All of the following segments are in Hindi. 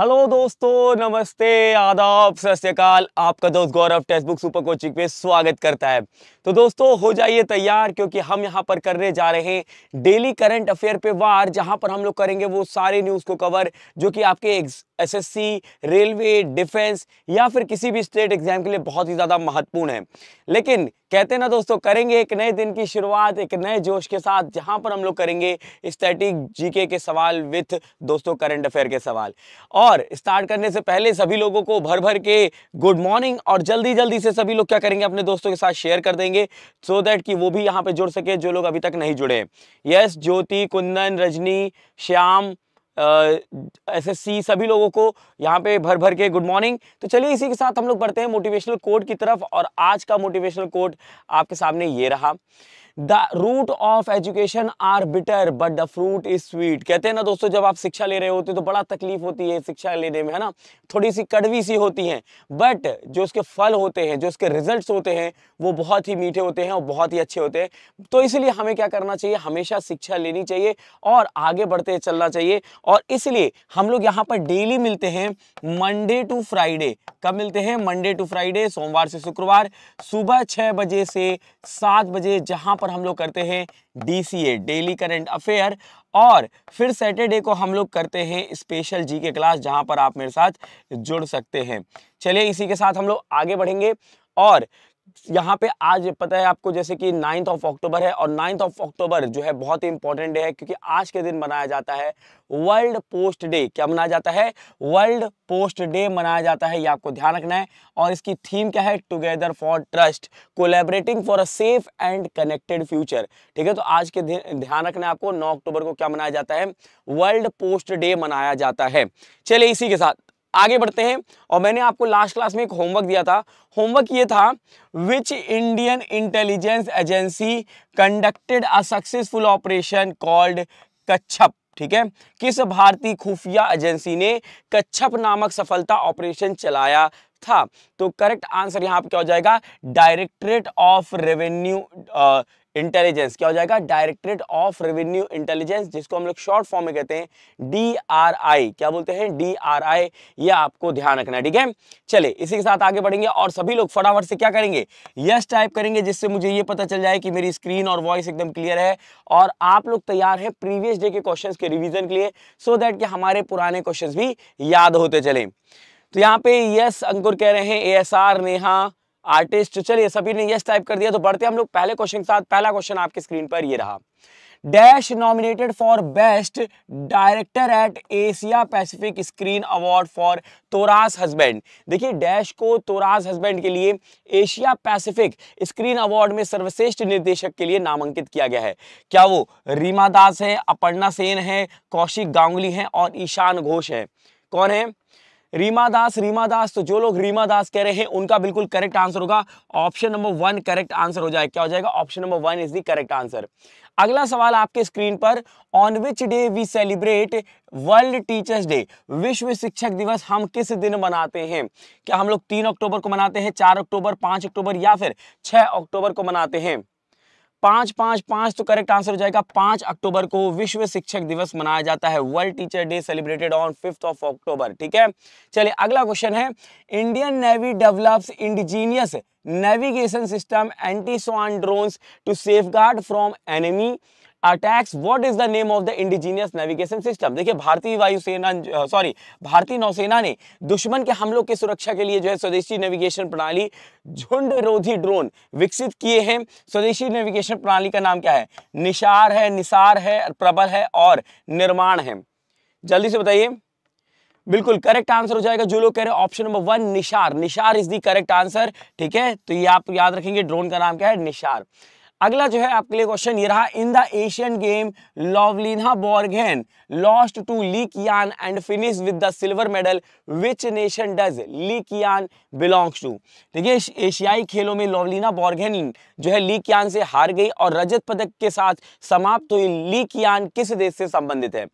हेलो दोस्तों नमस्ते आदाब सत आपका दोस्त Gaurav text book super coaching पे स्वागत करता है तो दोस्तों हो जाइए तैयार क्योंकि हम यहाँ पर करने जा रहे हैं डेली करंट अफेयर पे वार जहाँ पर हम लोग करेंगे वो सारे न्यूज़ को कवर जो कि आपके एसएससी रेलवे डिफेंस या फिर किसी भी स्टेट एग्जाम के लिए बहुत ही ज़्यादा महत्वपूर्ण है लेकिन कहते हैं ना दोस्तों करेंगे एक नए दिन की शुरुआत एक नए जोश के साथ जहां पर हम लोग करेंगे स्टैटिक जीके के सवाल विथ दोस्तों करंट अफेयर के सवाल और और स्टार्ट करने से पहले सभी लोगों को भर भर के गुड मॉर्निंग और जल्दी जल्दी से सभी लोग क्या करेंगे अपने दोस्तों के साथ शेयर कर देंगे सो so दैट कि वो भी यहाँ पे जुड़ सके जो लोग अभी तक नहीं जुड़े yes Jyoti Kundan Rajni Shyam S S C सभी लोगों को यहाँ पे भर भर के गुड मॉर्निंग तो चलिए इसी के साथ हम लोग बढ़ते हैं मोटिवेशनल कोड की तरफ और आज का मोटिवेशनल कोड आपके सामने ये रहा the root of education are bitter but the fruit is sweet कहते हैं ना दोस्तों जब आप शिक्षा ले रहे होते तो बड़ा तकलीफ होती है शिक्षा लेने में है ना थोड़ी सी कड़वी सी होती है बट जो उसके फल होते हैं जो उसके रिजल्ट होते हैं वो बहुत ही मीठे होते हैं और बहुत ही अच्छे होते हैं तो इसलिए हमें क्या करना चाहिए हमेशा शिक्षा लेनी चाहिए और आगे बढ़ते चलना चाहिए और इसलिए हम लोग यहाँ पर डेली मिलते हैं मंडे टू फ्राइडे कब मिलते हैं मंडे टू फ्राइडे सोमवार से शुक्रवार सुबह छह बजे से सात बजे जहां पर पर हम लोग करते हैं डीसीए डेली करंट अफेयर और फिर सैटरडे को हम लोग करते हैं स्पेशल जी के क्लास जहां पर आप मेरे साथ जुड़ सकते हैं चलिए इसी के साथ हम लोग आगे बढ़ेंगे और यहाँ पे आज पता है आपको जैसे कि नाइन्थ ऑफ अक्टूबर है और नाइन्थ ऑफ अक्टूबर जो है बहुत ही इंपॉर्टेंट डे है क्योंकि आज के दिन मनाया जाता है वर्ल्ड पोस्ट डे क्या मनाया जाता है वर्ल्ड पोस्ट डे मनाया जाता है ये आपको ध्यान रखना है और इसकी थीम क्या है together for trust collaborating for a safe and connected future ठीक है तो आज के दिन ध्यान रखना है आपको नौ अक्टूबर को क्या मनाया जाता है वर्ल्ड पोस्ट डे मनाया जाता है चलिए इसी के साथ आगे बढ़ते हैं और मैंने आपको लास्ट क्लास में एक होमवर्क दिया था होमवर्क ये था which Indian intelligence agency conducted a successful operation called Kachhap ठीक है किस भारतीय खुफिया एजेंसी ने कच्छप नामक सफलता ऑपरेशन चलाया था तो करेक्ट आंसर यहां पर क्या हो जाएगा डायरेक्टरेट ऑफ रेवेन्यू इंटेलिजेंस क्या हो जाएगा डायरेक्टरेट ऑफ रेवेन्यू इंटेलिजेंस जिसको हम लोग शॉर्ट फॉर्म में कहते हैं डी क्या बोलते हैं डी आर ये आपको ध्यान रखना है ठीक है चले इसी के साथ आगे बढ़ेंगे और सभी लोग फटाफट से क्या करेंगे यस टाइप करेंगे जिससे मुझे ये पता चल जाए कि मेरी स्क्रीन और वॉइस एकदम क्लियर है और आप लोग तैयार हैं प्रीवियस डे के क्वेश्चन के रिविजन के लिए सो so दैट कि हमारे पुराने क्वेश्चन भी याद होते चले तो यहाँ पे यस अंकुर कह रहे हैं ए नेहा आर्टिस्ट चलिए सभी ने यस टाइप कर दिया तो बढ़ते हम लोग पहले क्वेश्चन के साथ पहला क्वेश्चन आपके स्क्रीन पर ये रहा dash nominated for best director at Asia Pacific screen award for Tora's husband देखिए डैश को तोराज हस्बैंड के लिए एशिया पैसिफिक स्क्रीन अवार्ड में सर्वश्रेष्ठ निर्देशक के लिए नामांकित किया गया है क्या वो रीमा दास है अपर्णा सेन है कौशिक गांगुली है और ईशान घोष है कौन है रीमा दास रीमा दास तो जो लोग रीमा दास कह रहे हैं उनका बिल्कुल करेक्ट आंसर होगा option number one correct answer हो जाएगा क्या हो जाएगा option number one is the correct answer अगला सवाल आपके स्क्रीन पर on which day we celebrate world teachers day विश्व शिक्षक दिवस हम किस दिन मनाते हैं क्या हम लोग तीन अक्टूबर को मनाते हैं चार अक्टूबर पांच अक्टूबर या फिर छह अक्टूबर को मनाते हैं पांच पांच पांच तो करेक्ट आंसर हो जाएगा पांच अक्टूबर को विश्व शिक्षक दिवस मनाया जाता है world teacher day celebrated on fifth of October ठीक है चलिए अगला क्वेश्चन है Indian navy develops indigenous navigation system anti drone to safe from enemy attacks what is the name of the indigenous navigation system देखिए भारतीय वायुसेना सॉरी भारतीय नौसेना ने दुश्मन के हमलों की सुरक्षा के लिए जो है स्वदेशी नेविगेशन प्रणाली झुंड रोधी ड्रोन विकसित किए हैं स्वदेशी नेविगेशन प्रणाली का नाम क्या है निशार है निसार है प्रबल है और निर्माण है जल्दी से बताइए बिल्कुल करेक्ट आंसर हो जाएगा जो लोग कह रहे हैं option number one Nishar Nishar is the correct answer ठीक है तो ये आप याद रखेंगे ड्रोन का नाम क्या है निशार अगला जो है आपके लिए क्वेश्चन ये रहा in the Asian game Lovlina Borgohain lost to Li Qian and finish with the silver medal which nation does Li Qian belongs to देखिए एशियाई खेलों में लॉवलिना बोर्गेन जो है ली कियान से हार गई और रजत पदक के साथ समाप्त हुई ली कियान किस देश से संबंधित है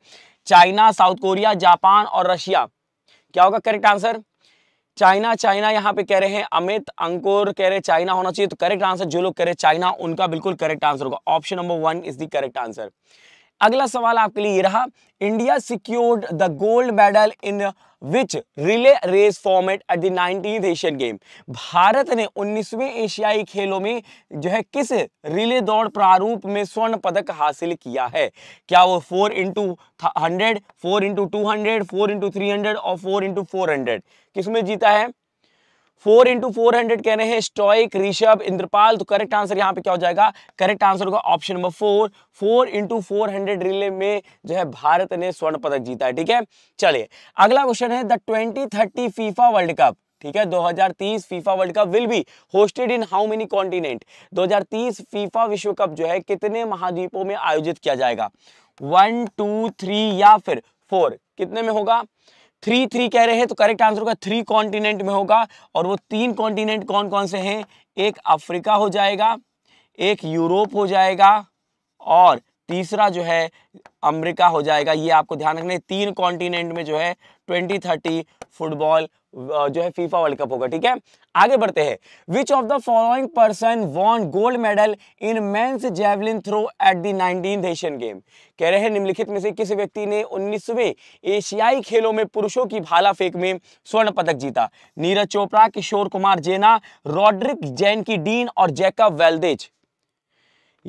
चाइना साउथ कोरिया जापान और रशिया क्या होगा करेक्ट आंसर चाइना चाइना यहाँ पे कह रहे हैं अमित अंकुर कह रहे चाइना होना चाहिए तो करेक्ट आंसर जो लोग कह रहे चाइना उनका बिल्कुल करेक्ट आंसर होगा option number one is the correct answer अगला सवाल आपके लिए ये रहा India secured the gold medal in which relay race format at the nineteen Asian game भारत ने 19वें एशियाई खेलों में जो है किस रिले दौड़ प्रारूप में स्वर्ण पदक हासिल किया है क्या वो four into hundred four into two hundred four into three hundred और फोर इंटू फोर हंड्रेड किसमें जीता है फोर इंटू फोर हंड्रेड कह रहे हैं स्टॉइक ऋषभ इंद्रपाल तो करेक्ट आंसर यहाँ पे क्या हो जाएगा करेक्ट आंसर होगा option number four four into four hundred relay में जो है भारत ने स्वर्ण पदक जीता है ठीक है चलिए अगला क्वेश्चन है the twenty thirty FIFA world cup ठीक है 2030 FIFA world cup will be hosted in how many continent 2030 FIFA विश्व कप जो है कितने महाद्वीपों में आयोजित किया जाएगा वन टू थ्री या फिर फोर कितने में होगा थ्री थ्री कह रहे हैं तो करेक्ट आंसर होगा थ्री कॉन्टिनेंट में होगा और वो तीन कॉन्टिनेंट कौन कौन से हैं एक अफ्रीका हो जाएगा एक यूरोप हो जाएगा और तीसरा जो है अमेरिका हो जाएगा ये आपको ध्यान रखना है तीन कॉन्टिनेंट में जो है 2030 फुटबॉल जो है फीफा वर्ल्ड कप होगा ठीक है आगे बढ़ते हैं which of the following person won gold medal in men's javelin throw at the nineteen Asian game कह रहे हैं निम्नलिखित में से किस व्यक्ति ने उन्नीसवें एशियाई खेलों में पुरुषों की भाला फेंक में स्वर्ण पदक जीता Neeraj Chopra Kishore Kumar Jena Roderick Genki Dean और जैकब वेलदेज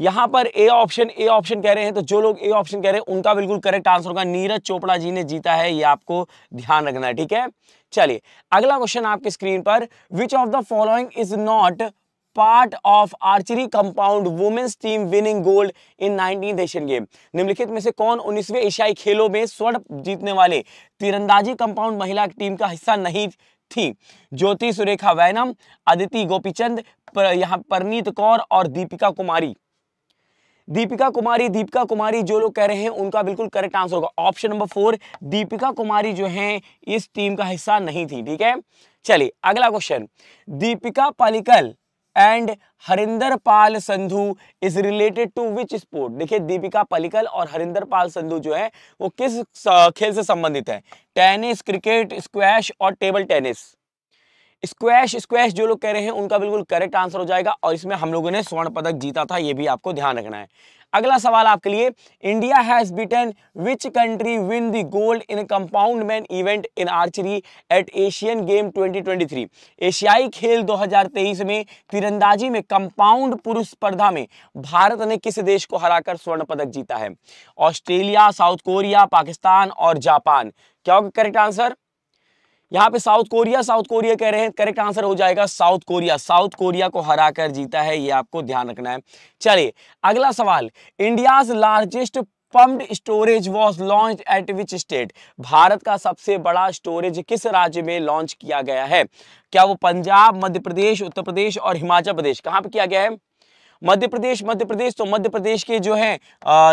यहां पर ए ऑप्शन ए ऑप्शन कह रहे हैं तो जो लोग ए ऑप्शन कह रहे हैं उनका बिल्कुल करेक्ट आंसर होगा नीरज चोपड़ा जी ने जीता है ये आपको ध्यान रखना है ठीक है चलिए अगला क्वेश्चन आपके स्क्रीन पर which of the following is not part of archery compound women's team winning gold in nineteen Asian game निम्नलिखित में से कौन उन्नीसवें एशियाई खेलों में स्वर्ण जीतने वाले तीरंदाजी कंपाउंड महिला टीम का हिस्सा नहीं थी ज्योति सुरेखा वैनम अदिति गोपीचंद पर यहाँ परनीत कौर और दीपिका कुमारी दीपिका कुमारी दीपिका कुमारी जो लोग कह रहे हैं उनका बिल्कुल करेक्ट आंसर होगा option number four Deepika Kumari जो है इस टीम का हिस्सा नहीं थी ठीक है चलिए अगला question Dipika Pallikal and Harinder Pal Sandhu is related to which sport देखिए दीपिका पलिकल और हरिंदर पाल संधु जो है वो किस खेल से संबंधित है टेनिस क्रिकेट स्क्वैश और टेबल टेनिस स्क्वैश स्क्वैश जो लोग कह रहे हैं उनका बिल्कुल करेक्ट आंसर हो जाएगा और इसमें हम लोगों ने स्वर्ण पदक जीता था ये भी आपको ध्यान रखना है अगला सवाल आपके लिए India has beaten which country win the gold in compound man event in archery at Asian game 2023 एशियाई खेल 2023 में तीरंदाजी में कंपाउंड पुरुष स्पर्धा में भारत ने किस देश को हराकर स्वर्ण पदक जीता है ऑस्ट्रेलिया साउथ कोरिया पाकिस्तान और जापान क्या होगा करेक्ट आंसर यहाँ पे साउथ कोरिया साउथ कोरिया कह रहे हैं करेक्ट आंसर हो जाएगा साउथ कोरिया साउथ कोरिया को हराकर जीता है ये आपको ध्यान रखना है चलिए अगला सवाल India largest pumped storage was launch at which state Bharat का सबसे बड़ा स्टोरेज किस राज्य में लॉन्च किया गया है क्या वो पंजाब मध्य प्रदेश उत्तर प्रदेश और हिमाचल प्रदेश कहाँ पे किया गया है मध्य प्रदेश मध्य प्रदेश तो मध्य प्रदेश के जो है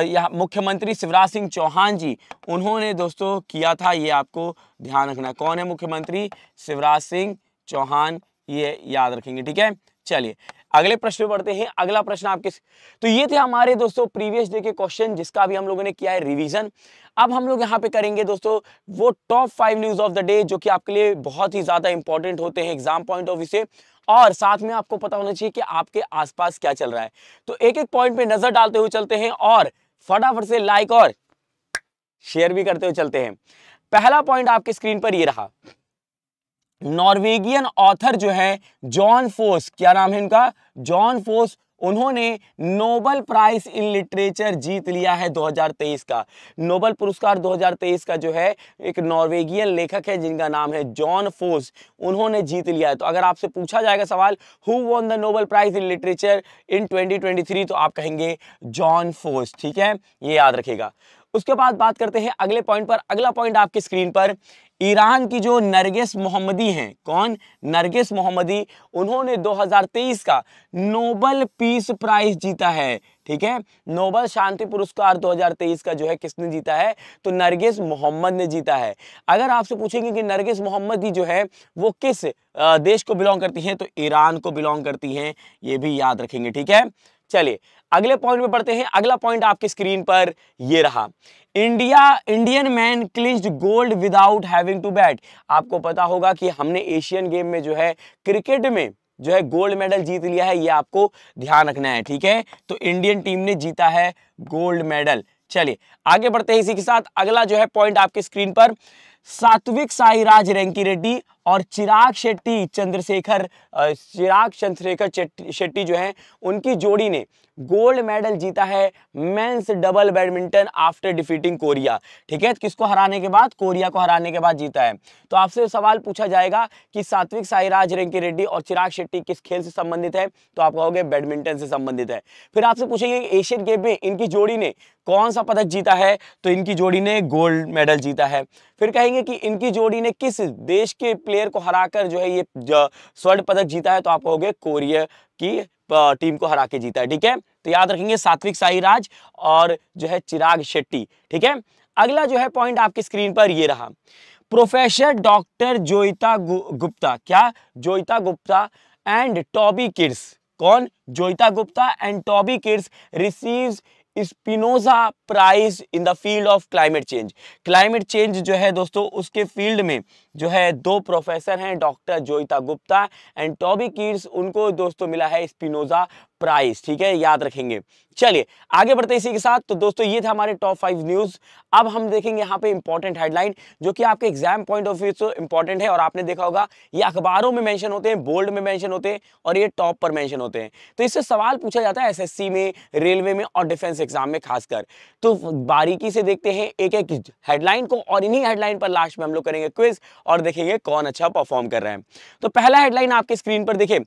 यहाँ मुख्यमंत्री शिवराज सिंह चौहान जी उन्होंने दोस्तों किया था ये आपको ध्यान रखना कौन है मुख्यमंत्री शिवराज सिंह चौहान ये याद रखेंगे ठीक है चलिए अगले प्रश्न बढ़ते हैं अगला प्रश्न आपके तो ये थे हमारे दोस्तों प्रीवियस डे के क्वेश्चन जिसका अभी हम लोगों ने किया है रिवीजन अब हम लोग यहाँ पे करेंगे दोस्तों वो top five news of the day जो कि आपके लिए बहुत ही ज्यादा इंपॉर्टेंट होते हैं एग्जाम पॉइंट ऑफ व्यू से और साथ में आपको पता होना चाहिए कि आपके आसपास क्या चल रहा है तो एक एक पॉइंट पे नजर डालते हुए चलते हैं और फटाफट से लाइक और शेयर भी करते हुए चलते हैं पहला पॉइंट आपके स्क्रीन पर ये रहा नॉर्वेगियन ऑथर जो है जॉन फोस क्या नाम है इनका जॉन फोस उन्होंने नोबल प्राइज इन लिटरेचर जीत लिया है 2023 का नोबल पुरस्कार 2023 का जो है एक नॉर्वेगियन लेखक है जिनका नाम है जॉन फोस उन्होंने जीत लिया है तो अगर आपसे पूछा जाएगा सवाल who won the Nobel prize in literature in 2023 तो आप कहेंगे जॉन फोस ठीक है ये याद रखेगा उसके बाद बात करते हैं अगले पॉइंट पर अगला पॉइंट आपकी स्क्रीन पर ईरान की जो नरगिस मोहम्मदी हैं कौन नरगिस मोहम्मदी उन्होंने 2023 का नोबल पीस प्राइज जीता है ठीक है नोबल शांति पुरस्कार 2023 का जो है किसने जीता है तो नरगिस मोहम्मद ने जीता है अगर आपसे पूछेंगे कि नरगिस मोहम्मदी जो है वो किस देश को बिलोंग करती हैं तो ईरान को बिलोंग करती हैं ये भी याद रखेंगे ठीक है चलिए अगले पॉइंट में पढ़ते हैं अगला पॉइंट आपकी स्क्रीन पर ये रहा India Indian man clinched gold without having to bat आपको पता होगा कि हमने एशियन गेम में जो है क्रिकेट में जो है गोल्ड मेडल जीत लिया है ये आपको ध्यान रखना है ठीक है तो इंडियन टीम ने जीता है गोल्ड मेडल चलिए आगे बढ़ते हैं इसी के साथ अगला जो है पॉइंट आपके स्क्रीन पर सात्विक साईराज रेंकी रेड्डी और चिराग शेट्टी चंद्रशेखर चिराग चंद्रशेखर शेट्टी जो है उनकी जोड़ी ने गोल्ड मेडल जीता है men's double badminton after defeating Korea ठीक है किसको हराने के बाद कोरिया को हराने के बाद जीता है तो आपसे सवाल पूछा जाएगा कि सात्विक साईराज रेंकी रेड्डी और चिराग शेट्टी किस खेल से संबंधित है तो आप कहोगे बैडमिंटन से संबंधित है फिर आपसे पूछेंगे एशियन गेम में इनकी जोड़ी ने कौन सा पदक जीता है तो इनकी जोड़ी ने गोल्ड मेडल जीता है फिर कहेंगे कि इनकी जोड़ी ने किस देश के प्लेयर को हराकर जो है ये स्वर्ण पदक जीता है तो आप कहोगे कोरिया की टीम को हरा के जीता है ठीक है तो याद रखेंगे सात्विक साईराज और जो है चिराग शेट्टी ठीक है अगला जो है पॉइंट आपकी स्क्रीन पर ये रहा प्रोफेसर डॉक्टर जोइता गुप्ता क्या Joyeeta Gupta and Toby Kiers कौन Joyeeta Gupta and Toby Kiers receives Spinoza prize in the field of climate change climate change जो है दोस्तों उसके फील्ड में जो है दो प्रोफेसर हैं doctor Joyeeta Gupta and Toby Kiers उनको दोस्तों मिला है स्पिनोजा प्राइस ठीक है याद रखेंगे चलिए आगे बढ़ते इसी के साथ तो दोस्तों ये था हमारे टॉप फाइव न्यूज अब हम देखेंगे यहाँ पे इंपॉर्टेंट हेडलाइन जो कि आपके एग्जाम पॉइंट ऑफ व्यू से इंपॉर्टेंट है और आपने देखा होगा ये अखबारों में मेंशन होते हैं बोल्ड में मेंशन होते हैं और ये टॉप पर मेंशन होते हैं तो इससे सवाल पूछा जाता है एस में रेलवे में और डिफेंस एग्जाम में खासकर तो बारीकी से देखते हैं एक एक हेडलाइन को और इन्हीं हेडलाइन पर लास्ट में हम लोग करेंगे क्विज और देखेंगे कौन अच्छा परफॉर्म कर रहा है तो पहला हेडलाइन आपके स्क्रीन पर देखे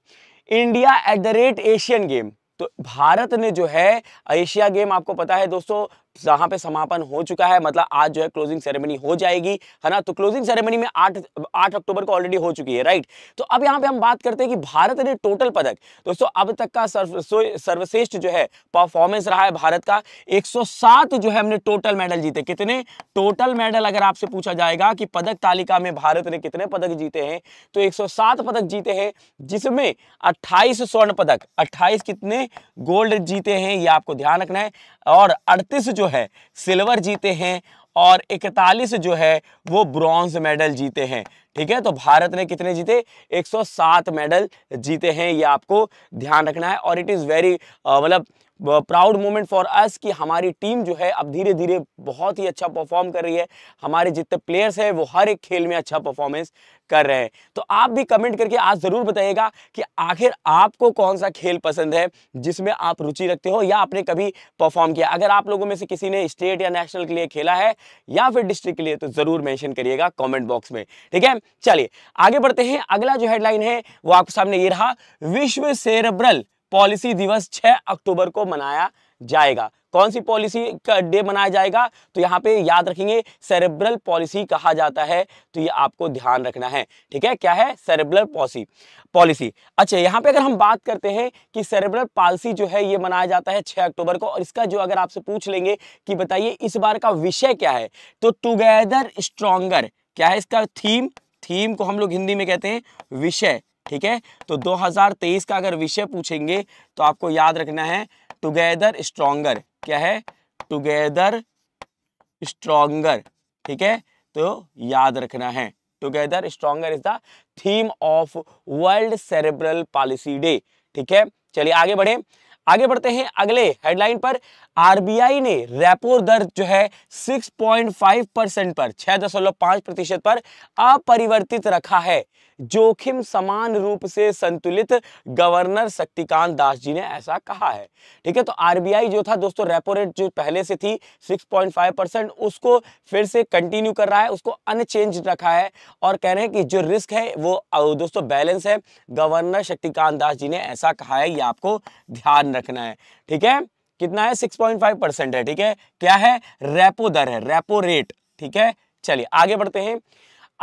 India at the rate Asian game तो भारत ने जो है एशिया गेम आपको पता है दोस्तों जहाँ पे समापन हो चुका है मतलब आज जो है क्लोजिंग सेरेमनी हो जाएगी है ना तो क्लोजिंग सेरेमनी में आठ आठ अक्टूबर को ऑलरेडी हो चुकी है राइट तो अब यहाँ पे हम बात करते हैं कि भारत ने टोटल पदक दोस्तों अब तक का सर्वश्रेष्ठ जो है परफॉर्मेंस रहा है भारत का 107 जो है हमने टोटल मेडल जीते कितने टोटल मेडल अगर आपसे पूछा जाएगा कि पदक तालिका में भारत ने कितने पदक जीते हैं तो एक पदक जीते हैं जिसमें अट्ठाईस स्वर्ण पदक अट्ठाईस कितने गोल्ड जीते हैं ये आपको ध्यान रखना है और 38 जो है सिल्वर जीते हैं और 41 जो है वो ब्रॉन्ज मेडल जीते हैं ठीक है तो भारत ने कितने जीते 107 मेडल जीते हैं ये आपको ध्यान रखना है और इट इज़ वेरी मतलब प्राउड मोमेंट फॉर अस कि हमारी टीम जो है अब धीरे धीरे बहुत ही अच्छा परफॉर्म कर रही है हमारे जितने प्लेयर्स हैं वो हर एक खेल में अच्छा परफॉर्मेंस कर रहे हैं तो आप भी कमेंट करके आज ज़रूर बताइएगा कि आखिर आपको कौन सा खेल पसंद है जिसमें आप रुचि रखते हो या आपने कभी परफॉर्म किया अगर आप लोगों में से किसी ने स्टेट या नेशनल के लिए खेला है या फिर डिस्ट्रिक्ट के लिए तो ज़रूर मैंशन करिएगा कॉमेंट बॉक्स में ठीक है चलिए आगे बढ़ते हैं अगला जो हेडलाइन है वो आपके सामने ये रहा विश्व सेरेब्रल पॉलिसी दिवस 6 अक्टूबर को मनाया जाएगा कौन सी पॉलिसी का डे मनाया जाएगा तो यहाँ पे याद रखेंगे सेरेब्रल पॉलिसी कहा जाता है तो ये आपको ध्यान रखना है ठीक है क्या है सेरेब्रल पॉलिसी पॉलिसी अच्छा यहाँ पे अगर हम बात करते हैं कि सेरेब्रल पॉलिसी जो है ये मनाया जाता है 6 अक्टूबर को और इसका जो अगर आपसे पूछ लेंगे कि बताइए इस बार का विषय क्या है तो टूगेदर स्ट्रोंगर क्या है इसका थीम थीम को हम लोग हिंदी में कहते हैं विषय ठीक है तो 2023 का अगर विषय पूछेंगे तो आपको याद रखना है टुगेदर स्ट्रोंगर क्या है टुगेदर स्ट्रोंगर ठीक है तो याद रखना है together stronger is the theme of world cerebral palsy day ठीक है चलिए आगे बढ़े आगे बढ़ते हैं अगले हेडलाइन पर आरबीआई ने रेपो दर जो है 6.5 परसेंट पर 6.5 प्रतिशत पर अपरिवर्तित रखा है जोखिम समान रूप से संतुलित गवर्नर शक्तिकांत दास जी ने ऐसा कहा है ठीक है तो आरबीआई जो था दोस्तों रेपो रेट जो पहले से थी 6.5 परसेंट उसको फिर से कंटिन्यू कर रहा है उसको अनचेंज रखा है और कह रहे हैं कि जो रिस्क है वो दोस्तों बैलेंस है गवर्नर शक्तिकांत दास जी ने ऐसा कहा है ये आपको ध्यान रखना है ठीक है कितना है 6.5 परसेंट है ठीक है क्या है रेपो दर है रेपो रेट ठीक है चलिए आगे बढ़ते हैं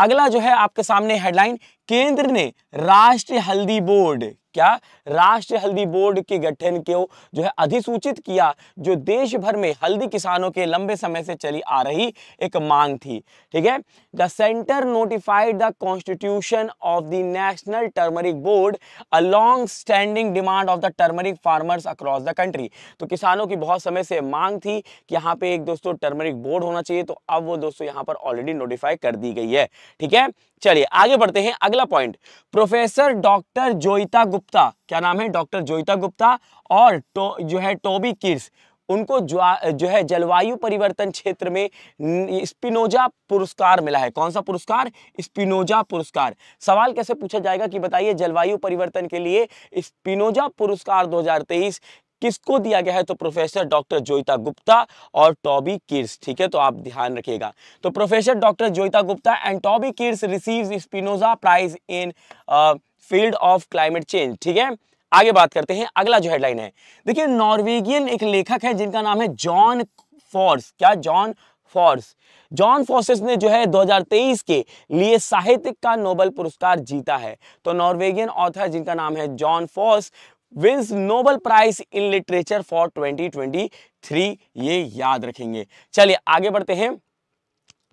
अगला जो है आपके सामने हेडलाइन केंद्र ने राष्ट्रीय हल्दी बोर्ड क्या राष्ट्रीय हल्दी बोर्ड के गठन को जो है अधिसूचित किया जो देश भर में हल्दी किसानों के लंबे समय से चली आ रही एक मांग थी ठीक है the centre notified the constitution of the national turmeric board a long standing demand of the turmeric farmers across the country तो किसानों की बहुत समय से मांग थी कि यहाँ पे एक दोस्तों टर्मरिक बोर्ड होना चाहिए तो अब वो दोस्तों यहाँ पर ऑलरेडी नोटिफाई कर दी गई है ठीक है चलिए आगे बढ़ते हैं अगला point professor doctor Joyeeta Gupta क्या नाम है डॉक्टर जोईता गुप्ता और तो, जो है टोबी किर्स उनको जो है जलवायु परिवर्तन क्षेत्र में स्पिनोजा पुरस्कार मिला है कौन सा पुरस्कार स्पिनोजा पुरस्कार सवाल कैसे पूछा जाएगा कि बताइए जलवायु परिवर्तन के लिए स्पिनोजा पुरस्कार 2023 किसको दिया गया है तो प्रोफेसर डॉक्टर जोइता गुप्ता और टॉबी किर्स ठीक है तो आप ध्यान रखिएगा तो professor doctor Joyeeta Gupta and Toby Kiers receive Spinoza prize in field of climate change ठीक है आगे बात करते हैं अगला जो हेडलाइन है देखिए नॉर्वेगियन एक लेखक है जिनका नाम है जॉन फॉर्स क्या जॉन फॉर्स जॉन फोर्सेस ने जो है 2023 के लिए साहित्य का नोबेल पुरस्कार जीता है तो नॉर्वेगियन ऑथर जिनका नाम है Jon Fosse wins Nobel prize in literature for 2023 ये याद रखेंगे चलिए आगे बढ़ते हैं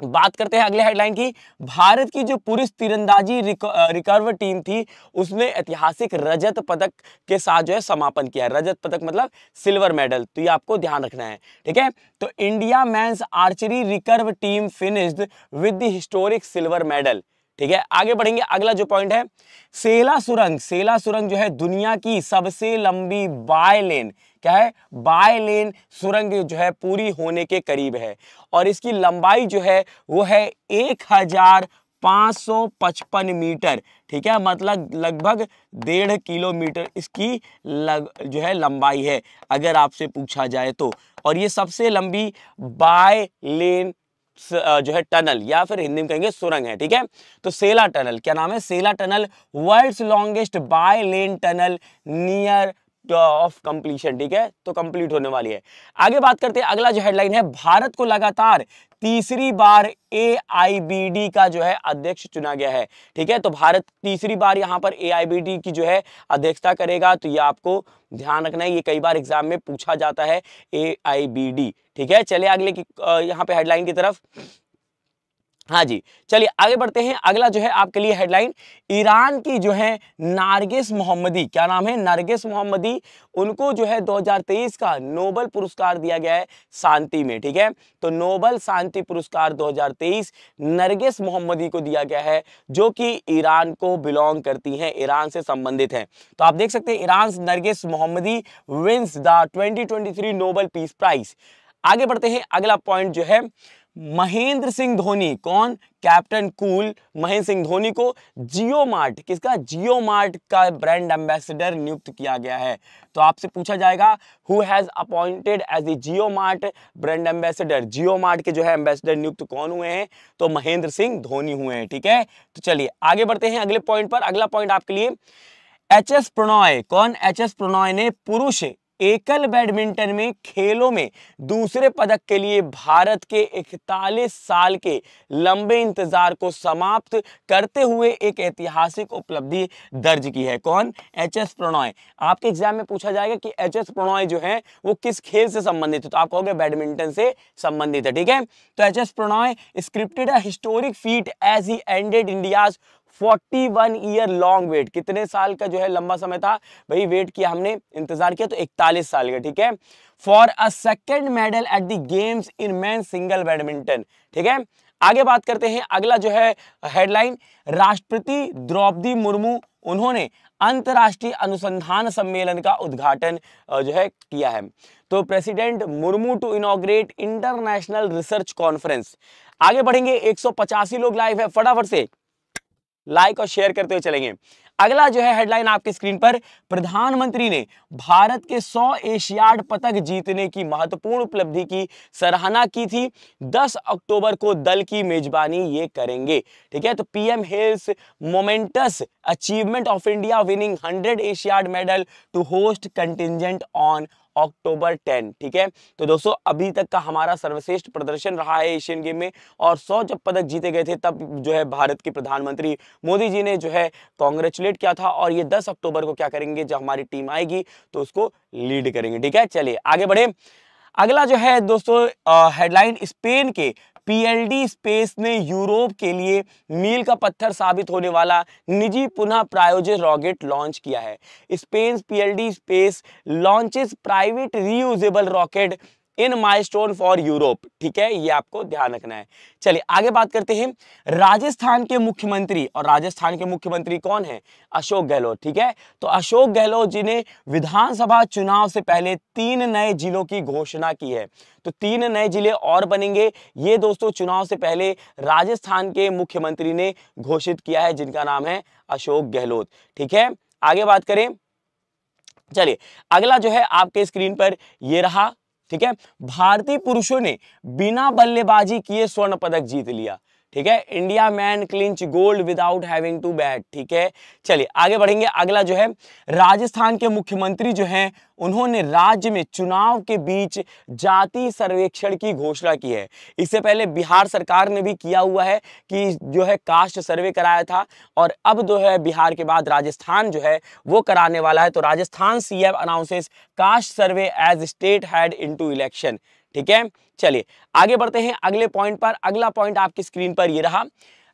बात करते हैं अगले हेडलाइन की भारत की जो पुरुष तीरंदाजी रिकर्व टीम थी उसने ऐतिहासिक रजत पदक के साथ जो है समापन किया रजत पदक मतलब सिल्वर मेडल तो ये आपको ध्यान रखना है ठीक है तो India men's archery recurve team finished with the historic silver medal ठीक है आगे बढ़ेंगे अगला जो पॉइंट है सेला सुरंग सेला सुरंग जो है दुनिया की सबसे लंबी बाय लेन क्या है बाय लेन सुरंग जो है पूरी होने के करीब है और इसकी लंबाई जो है वो है एक हजार सौ पचपन मीटर ठीक है मतलब लगभग डेढ़ किलोमीटर इसकी लग, जो है लंबाई है अगर आपसे पूछा जाए तो और ये सबसे लंबी बाय लेन जो है टनल या फिर हिंदी में कहेंगे सुरंग है ठीक है तो सेला टनल क्या नाम है Sela tunnel world's longest bi lane tunnel near of completion ठीक है तो कंप्लीट होने वाली है आगे बात करते हैं अगला जो हेडलाइन है भारत को लगातार तीसरी बार ए का जो है अध्यक्ष चुना गया है ठीक है तो भारत तीसरी बार यहां पर ए की जो है अध्यक्षता करेगा तो ये आपको ध्यान रखना है ये कई बार एग्जाम में पूछा जाता है ए ठीक है चले अगले की यहाँ पे हेडलाइन की तरफ हाँ जी चलिए आगे बढ़ते हैं अगला जो है आपके लिए हेडलाइन ईरान की जो है नारगिस मोहम्मदी क्या नाम है नारगिस मोहम्मदी उनको जो है 2023 का नोबल पुरस्कार दिया गया है शांति में ठीक है तो नोबल शांति पुरस्कार 2023 नरगिस मोहम्मदी को दिया गया है जो कि ईरान को बिलोंग करती हैं ईरान से संबंधित हैं तो आप देख सकते हैं Iran Narges Mohammadi wins the twenty Nobel peace prize आगे बढ़ते हैं अगला पॉइंट जो है महेंद्र सिंह धोनी कौन कैप्टन कूल महेंद्र सिंह धोनी को जियो मार्ट किसका जियो मार्ट का ब्रांड एम्बेसडर नियुक्त किया गया है तो आपसे पूछा जाएगा who has appointed as a Jio Mart brand ambassador Jio Mart के जो है एम्बेसडर नियुक्त कौन हुए हैं तो महेंद्र सिंह धोनी हुए हैं ठीक है तो चलिए आगे बढ़ते हैं अगले पॉइंट पर अगला पॉइंट आपके लिए एच एस प्रणॉय कौन एच एस प्रणॉय ने पुरुष एकल बैडमिंटन में खेलों में दूसरे पदक के लिए भारत के 41 साल के लंबे इंतजार को समाप्त करते हुए एक ऐतिहासिक उपलब्धि दर्ज की है कौन एच एस प्रणॉय आपके एग्जाम में पूछा जाएगा कि एच एस प्रणॉय जो है वो किस खेल से संबंधित है तो आप कहोगे बैडमिंटन से संबंधित है ठीक है तो H S Prannoy scripted historic feat as he ended India's 41 year long wait कितने साल का जो है लंबा समय था भाई वेट किया हमने इंतजार किया तो 41 साल का ठीक है for a second medal at the games in man single badminton ठीक है आगे बात करते हैं अगला जो है हेडलाइन राष्ट्रपति द्रौपदी मुर्मू उन्होंने अंतर्राष्ट्रीय अनुसंधान सम्मेलन का उद्घाटन जो है किया है तो president Murmu to inaugurate international research conference आगे बढ़ेंगे एक लोग लाइव है फटाफट से लाइक और शेयर करते हुए चलेंगे अगला जो है हेडलाइन आपके स्क्रीन पर प्रधानमंत्री ने भारत के 100 एशियाड पदक जीतने की महत्वपूर्ण उपलब्धि की सराहना की थी 10 अक्टूबर को दल की मेजबानी ये करेंगे ठीक है तो PM hails momentous achievement of India winning 100 Asiad medal to host contingent on October ten ठीक है तो दोस्तों अभी तक का हमारा सर्वश्रेष्ठ प्रदर्शन रहा है एशियन गेम में और सौ जब पदक जीते गए थे तब जो है भारत के प्रधानमंत्री मोदी जी ने जो है कॉन्ग्रेचुलेट किया था और ये दस अक्टूबर को क्या करेंगे जब हमारी टीम आएगी तो उसको लीड करेंगे ठीक है चलिए आगे बढ़े अगला जो है दोस्तों हेडलाइन स्पेन के पीएलडी स्पेस में यूरोप के लिए मील का पत्थर साबित होने वाला निजी पुनः प्रायोजित रॉकेट लॉन्च किया है Spain PLD space launches private reusable rocket in stone for Europe ठीक है ये आपको ध्यान रखना है चलिए आगे बात करते हैं राजस्थान के मुख्यमंत्री और राजस्थान के मुख्यमंत्री कौन है अशोक गहलोत ठीक है तो अशोक गहलोत जी ने विधानसभा चुनाव से पहले तीन नए जिलों की घोषणा की है तो तीन नए जिले और बनेंगे ये दोस्तों चुनाव से पहले राजस्थान के मुख्यमंत्री ने घोषित किया है जिनका नाम है अशोक गहलोत ठीक है आगे बात करें चलिए अगला जो है आपके स्क्रीन पर ये रहा ठीक है भारतीय पुरुषों ने बिना बल्लेबाजी किए स्वर्ण पदक जीत लिया ठीक है India man clinch gold without having to bat ठीक है चलिए आगे बढ़ेंगे अगला जो है राजस्थान के मुख्यमंत्री जो हैं उन्होंने राज्य में चुनाव के बीच जाति सर्वेक्षण की घोषणा की है इससे पहले बिहार सरकार ने भी किया हुआ है कि जो है कास्ट सर्वे कराया था और अब जो है बिहार के बाद राजस्थान जो है वो कराने वाला है तो Rajasthan CM announces caste survey as state head into election ठीक है चलिए आगे बढ़ते हैं अगले पॉइंट पर अगला पॉइंट आपकी स्क्रीन पर ये रहा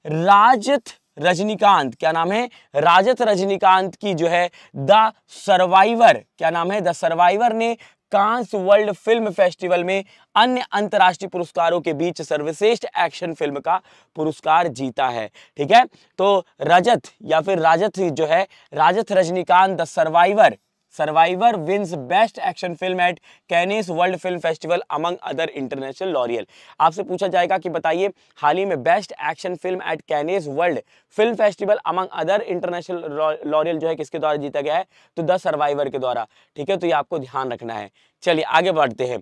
राजत रजनीकांत क्या नाम है राजत रजनीकांत की जो है द सर्वाइवर क्या नाम है द सर्वाइवर ने कांस वर्ल्ड फिल्म फेस्टिवल में अन्य अंतर्राष्ट्रीय पुरस्कारों के बीच सर्वश्रेष्ठ एक्शन फिल्म का पुरस्कार जीता है ठीक है तो रजत या फिर राजत जो है Rajat Rajinikanth the survivor survivor wins best action film at Cannes world film festival among other international laurel आपसे पूछा जाएगा कि बताइए हाल ही में best action film at Cannes world film festival among other international laurel जो है किसके द्वारा जीता गया है तो द सर्वाइवर के द्वारा ठीक है तो ये आपको ध्यान रखना है चलिए आगे बढ़ते हैं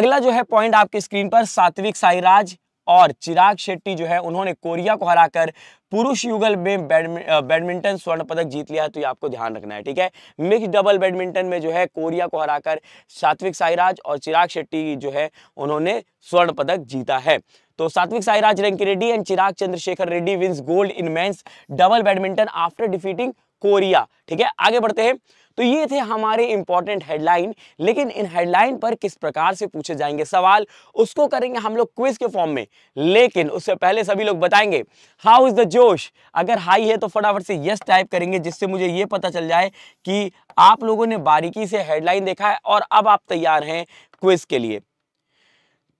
अगला जो है पॉइंट आपकी स्क्रीन पर सात्विक साईराज और चिराग शेट्टी जो है उन्होंने कोरिया को हराकर पुरुष युगल में बैडमिंटन स्वर्ण पदक जीत लिया तो ये आपको ध्यान रखना है ठीक है मिक्स डबल बैडमिंटन में जो है कोरिया को हराकर सात्विक साईराज और चिराग शेट्टी जो है उन्होंने स्वर्ण पदक जीता है तो Satwik Sairaj Rankireddy and Chirag Chandrashekhar Reddy wins gold in men's double badminton after defeating Korea ठीक है आगे बढ़ते हैं तो ये थे हमारे इंपॉर्टेंट हेडलाइन लेकिन इन हेडलाइन पर किस प्रकार से पूछे जाएंगे सवाल उसको करेंगे हम लोग क्विज के फॉर्म में लेकिन उससे पहले सभी लोग बताएंगे हाउ इज द जोश अगर हाई है तो फटाफट से यस टाइप करेंगे जिससे मुझे ये पता चल जाए कि आप लोगों ने बारीकी से हेडलाइन देखा है और अब आप तैयार हैं क्विज के लिए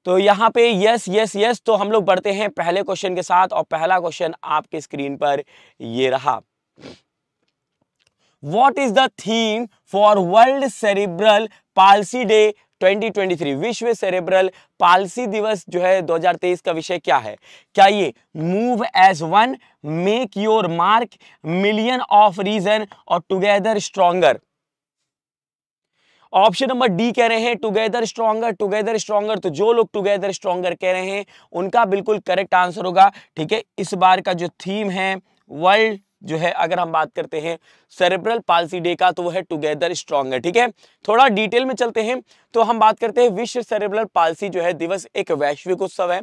तो यहाँ पे यस यस यस तो हम लोग बढ़ते हैं पहले क्वेश्चन के साथ और पहला क्वेश्चन आपके स्क्रीन पर ये रहा what is the theme for world cerebral palsy day 2023 विश्व सेरेब्रल पालसी दिवस जो है 2023 का विषय क्या है क्या ये move as one make your mark million of reason और together stronger option number D कह रहे हैं टुगेदर स्ट्रॉन्गर टुगेदर स्ट्रॉन्गर तो जो लोग टुगेदर स्ट्रॉन्गर कह रहे हैं उनका बिल्कुल करेक्ट आंसर होगा ठीक है इस बार का जो थीम है वर्ल्ड जो है अगर हम बात करते हैं सेरेब्रल पालसी डे का तो वो है टुगेदर स्ट्रॉन्ग है ठीक है थोड़ा डिटेल में चलते हैं तो हम बात करते हैं विश्व सेरेब्रल पालसी जो है दिवस एक वैश्विक उत्सव है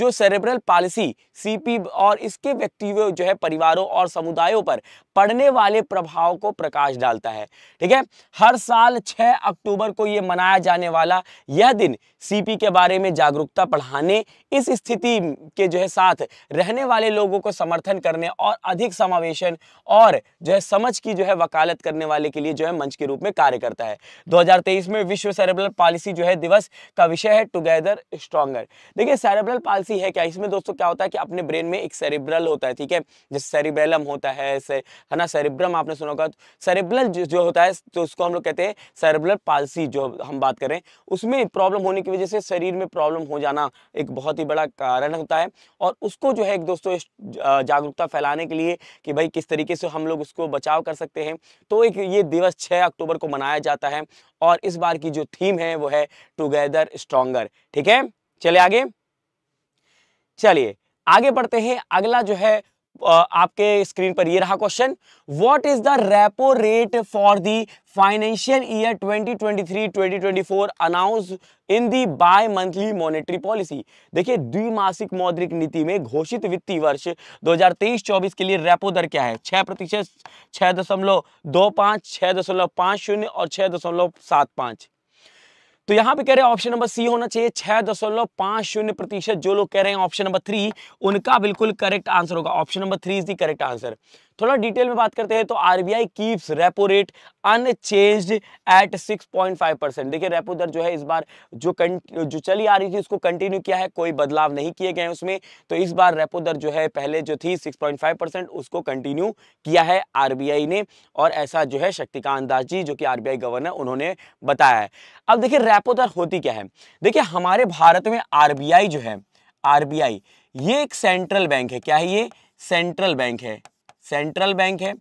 जो सेरेब्रल पालसी सीपी और इसके व्यक्तियों जो है परिवारों और समुदायों पर पड़ने वाले प्रभाव को प्रकाश डालता है ठीक है हर साल 6 अक्टूबर को ये मनाया जाने वाला यह दिन सीपी के बारे में जागरूकता बढ़ाने इस स्थिति के जो है साथ रहने वाले लोगों को समर्थन करने और अधिक समावेशन और जो है समझ की की जो है वकालत करने वाले के लिए जो है मंच के रूप में कार्य करता है 2023 में विश्व सेरेब्रल पॉलिसी जो है दिवस का विषय है टुगेदर स्ट्रॉगर देखिए सेरेब्रल पॉलिसी है क्या इसमें दोस्तों क्या होता है कि अपने ब्रेन में एक सेरेब्रल होता है ठीक है जैसे सेरिबेलम होता है से, है ना सेरिब्रम आपने सुना होगा सेरेब्रल जो, होता है तो उसको हम लोग कहते हैं सेरेब्रल पॉलिसी जो हम बात करें उसमें प्रॉब्लम होने की वजह से शरीर में प्रॉब्लम हो जाना एक बहुत ही बड़ा कारण होता है और उसको जो है एक दोस्तों जागरूकता फैलाने के लिए कि भाई किस तरीके से हम लोग उसको बचाव कर सकते हैं तो एक ये दिवस 6 अक्टूबर को मनाया जाता है और इस बार की जो थीम है वो है टुगेदर स्ट्रोंगर ठीक है चले आगे चलिए आगे बढ़ते हैं अगला जो है आपके स्क्रीन पर ये रहा question what is the repo rate for the financial year 2023-2024 announce in the bi monthly monetary policy देखिए द्विमासिक मौद्रिक नीति में घोषित वित्तीय वर्ष 2023-24 के लिए रेपो दर क्या है छह प्रतिशत छह दशमलव दो पांच छह दशमलव पांच शून्य और छह दशमलव सात पांच तो यहां पे कह रहे हैं ऑप्शन नंबर सी होना चाहिए छह दशमलव पांच शून्य प्रतिशत जो लोग कह रहे हैं ऑप्शन नंबर थ्री उनका बिल्कुल करेक्ट आंसर होगा option number three is the correct answer थोड़ा डिटेल में बात करते हैं तो RBI keeps repo rate unchanged at 6.5 percent देखिए रेपो दर जो है इस बार जो जो चली आ रही थी उसको कंटिन्यू किया है कोई बदलाव नहीं किए गए उसमें तो इस बार रेपो दर जो है पहले जो थी 6.5 परसेंट उसको कंटिन्यू किया है आरबीआई ने और ऐसा जो है शक्तिकांत दास जी जो कि आर गवर्नर उन्होंने बताया है अब देखिये रेपो दर होती क्या है देखिये हमारे भारत में आर जो है आर ये एक सेंट्रल बैंक है क्या है ये सेंट्रल बैंक है सेंट्रल बैंक है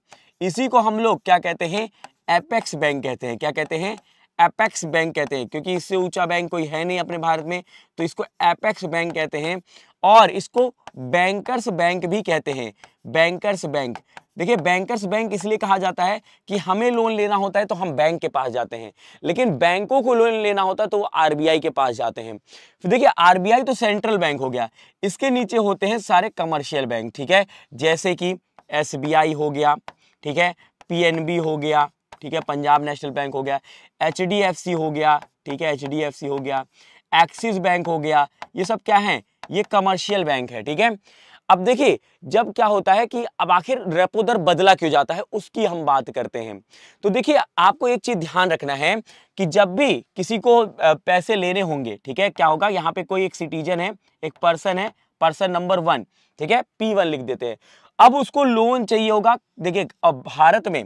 इसी को हम लोग क्या कहते हैं एपेक्स बैंक कहते हैं क्या कहते हैं एपेक्स बैंक कहते हैं क्योंकि इससे ऊंचा बैंक कोई है नहीं अपने भारत में तो इसको एपेक्स बैंक कहते हैं और इसको बैंकर्स बैंक भी कहते हैं बैंकर्स बैंक देखिए बैंकर्स बैंक इसलिए कहा जाता है कि हमें लोन लेना होता है तो हम बैंक के पास जाते हैं लेकिन बैंकों को लोन लेना होता है तो वो आरबीआई के पास जाते हैं फिर देखिए आरबीआई तो सेंट्रल बैंक हो गया इसके नीचे होते हैं सारे कमर्शियल बैंक ठीक है जैसे कि एस हो गया ठीक है पी हो गया ठीक है पंजाब नेशनल बैंक हो गया एच हो गया ठीक है एच हो गया एक्सिस बैंक हो गया ये सब क्या है ये कमर्शियल बैंक है ठीक है अब देखिए जब क्या होता है कि अब आखिर रेपो दर बदला क्यों जाता है उसकी हम बात करते हैं तो देखिए आपको एक चीज ध्यान रखना है कि जब भी किसी को पैसे लेने होंगे ठीक है क्या होगा यहाँ पे कोई एक सिटीजन है एक पर्सन है पर्सन नंबर वन ठीक है पी वन लिख देते हैं अब उसको लोन चाहिए होगा देखिए अब भारत में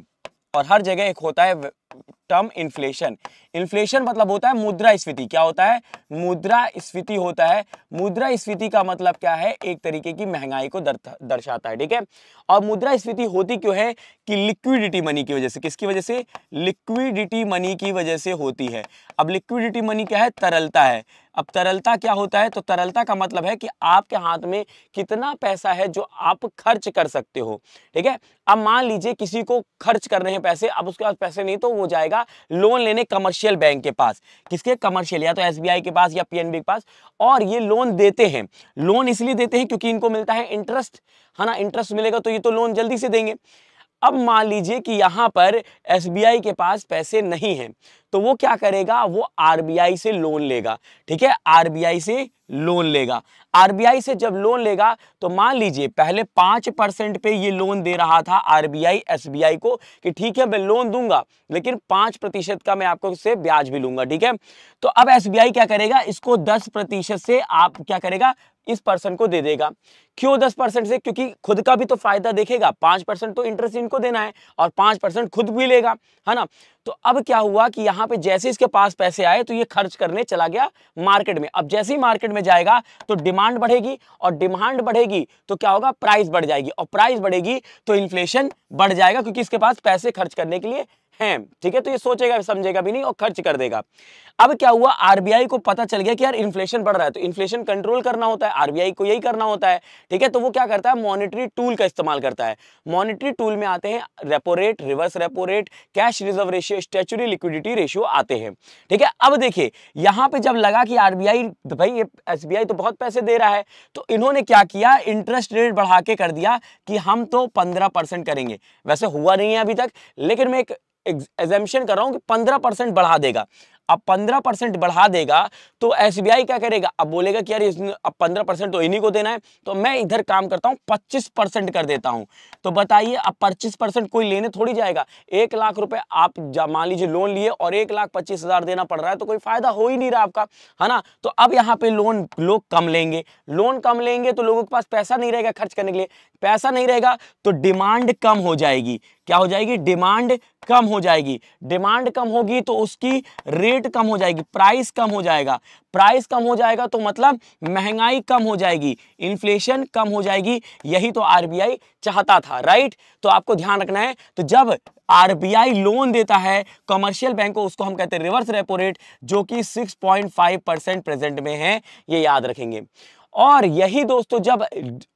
और हर जगह एक होता है टर्म इन्फ्लेशन इन्फ्लेशन मतलब होता है मुद्रा स्फीति क्या होता है मुद्रा स्फीति होता है मुद्रा स्फीति का मतलब क्या है एक तरीके की महंगाई को दर्शाता है ठीक है और मुद्रा स्फीति होती क्यों है कि लिक्विडिटी मनी की वजह से किसकी वजह से लिक्विडिटी मनी की वजह से होती है अब लिक्विडिटी मनी क्या है तरलता है अब तरलता क्या होता है तो तरलता का मतलब है कि आपके हाथ में कितना पैसा है जो आप खर्च कर सकते हो ठीक है अब मान लीजिए किसी को खर्च कर रहे हैं पैसे अब उसके पास पैसे नहीं तो वो जाएगा लोन लेने कमर्शियल बैंक के पास किसके कमर्शियल या तो एस के पास या पी के पास और ये लोन देते हैं लोन इसलिए देते हैं क्योंकि इनको मिलता है इंटरेस्ट है हाँ ना इंटरेस्ट मिलेगा तो ये तो लोन जल्दी से देंगे अब मान लीजिए कि यहाँ पर एसबीआई के पास पैसे नहीं हैं तो वो क्या करेगा वो आरबीआई से लोन लेगा ठीक है आरबीआई से लोन लेगा आरबीआई से जब लोन लेगा तो मान लीजिए पहले पाँच परसेंट पे ये लोन दे रहा था आरबीआई एसबीआई को कि ठीक है मैं लोन दूंगा लेकिन पाँच प्रतिशत का मैं आपको से ब्याज भी लूंगा ठीक है तो अब एसबीआई क्या करेगा इसको दस प्रतिशत से आप क्या करेगा इस पर्सन को दे देगा क्यों दस परसेंट से क्योंकि खुद का भी तो फायदा देखेगा पांच परसेंट तो इंटरेस्ट इनको देना है और पांच परसेंट खुद भी लेगा है ना तो अब क्या हुआ कि यहाँ पे जैसे इसके पास पैसे आए तो ये खर्च करने चला गया मार्केट में अब जैसे ही मार्केट में जाएगा तो डिमांड बढ़ेगी और डिमांड बढ़ेगी तो क्या होगा प्राइस बढ़ जाएगी और प्राइस बढ़ेगी तो इन्फ्लेशन बढ़ जाएगा क्योंकि इसके पास पैसे खर्च करने के लिए हैं ठीक है तो ये सोचेगा समझेगा भी नहीं और खर्च कर देगा अब क्या हुआ आरबीआई को पता चल गया कि यार इन्फ्लेशन बढ़ रहा है तो इन्फ्लेशन कंट्रोल करना होता है आरबीआई को यही करना होता है ठीक है तो वो क्या करता है मॉनिटरी टूल का इस्तेमाल करता है मॉनिटरी टूल में आते हैं repo rate reverse repo rate cash reserve ratio statutory liquidity ratio आते हैं ठीक है अब देखिए यहां पर जब लगा कि आरबीआई भाई एस तो बहुत पैसे दे रहा है तो इन्होंने क्या किया इंटरेस्ट रेट बढ़ा के कर दिया कि हम तो पंद्रह करेंगे वैसे हुआ नहीं है अभी तक लेकिन मैं एक एग्जामेशन कर रहा हूँ कि पंद्रह परसेंट बढ़ा देगा अब पंद्रह परसेंट बढ़ा देगा तो एस क्या करेगा अब बोलेगा कि यार अब पंद्रह परसेंट तो इन्हीं को देना है तो मैं इधर काम करता हूँ पच्चीस परसेंट कर देता हूँ तो बताइए अब पच्चीस परसेंट कोई लेने थोड़ी जाएगा एक लाख रुपए आप मान लीजिए लोन लिए और एक लाख पच्चीस हजार देना पड़ रहा है तो कोई फायदा हो ही नहीं रहा आपका है ना तो अब यहाँ पे लोन लोग कम लेंगे लोन कम लेंगे तो लोगों के पास पैसा नहीं रहेगा खर्च करने के लिए पैसा नहीं रहेगा तो डिमांड कम हो जाएगी क्या हो जाएगी डिमांड कम हो जाएगी डिमांड कम होगी तो उसकी रेट कम हो जाएगी प्राइस कम हो जाएगा प्राइस कम हो जाएगा तो मतलब महंगाई कम हो जाएगी इन्फ्लेशन कम हो जाएगी यही तो आरबीआई चाहता था राइट तो आपको ध्यान रखना है तो जब आरबीआई लोन देता है कमर्शियल बैंक को उसको हम कहते हैं रिवर्स रेपो रेट जो कि 6.5 परसेंट प्रेजेंट में है ये याद रखेंगे और यही दोस्तों जब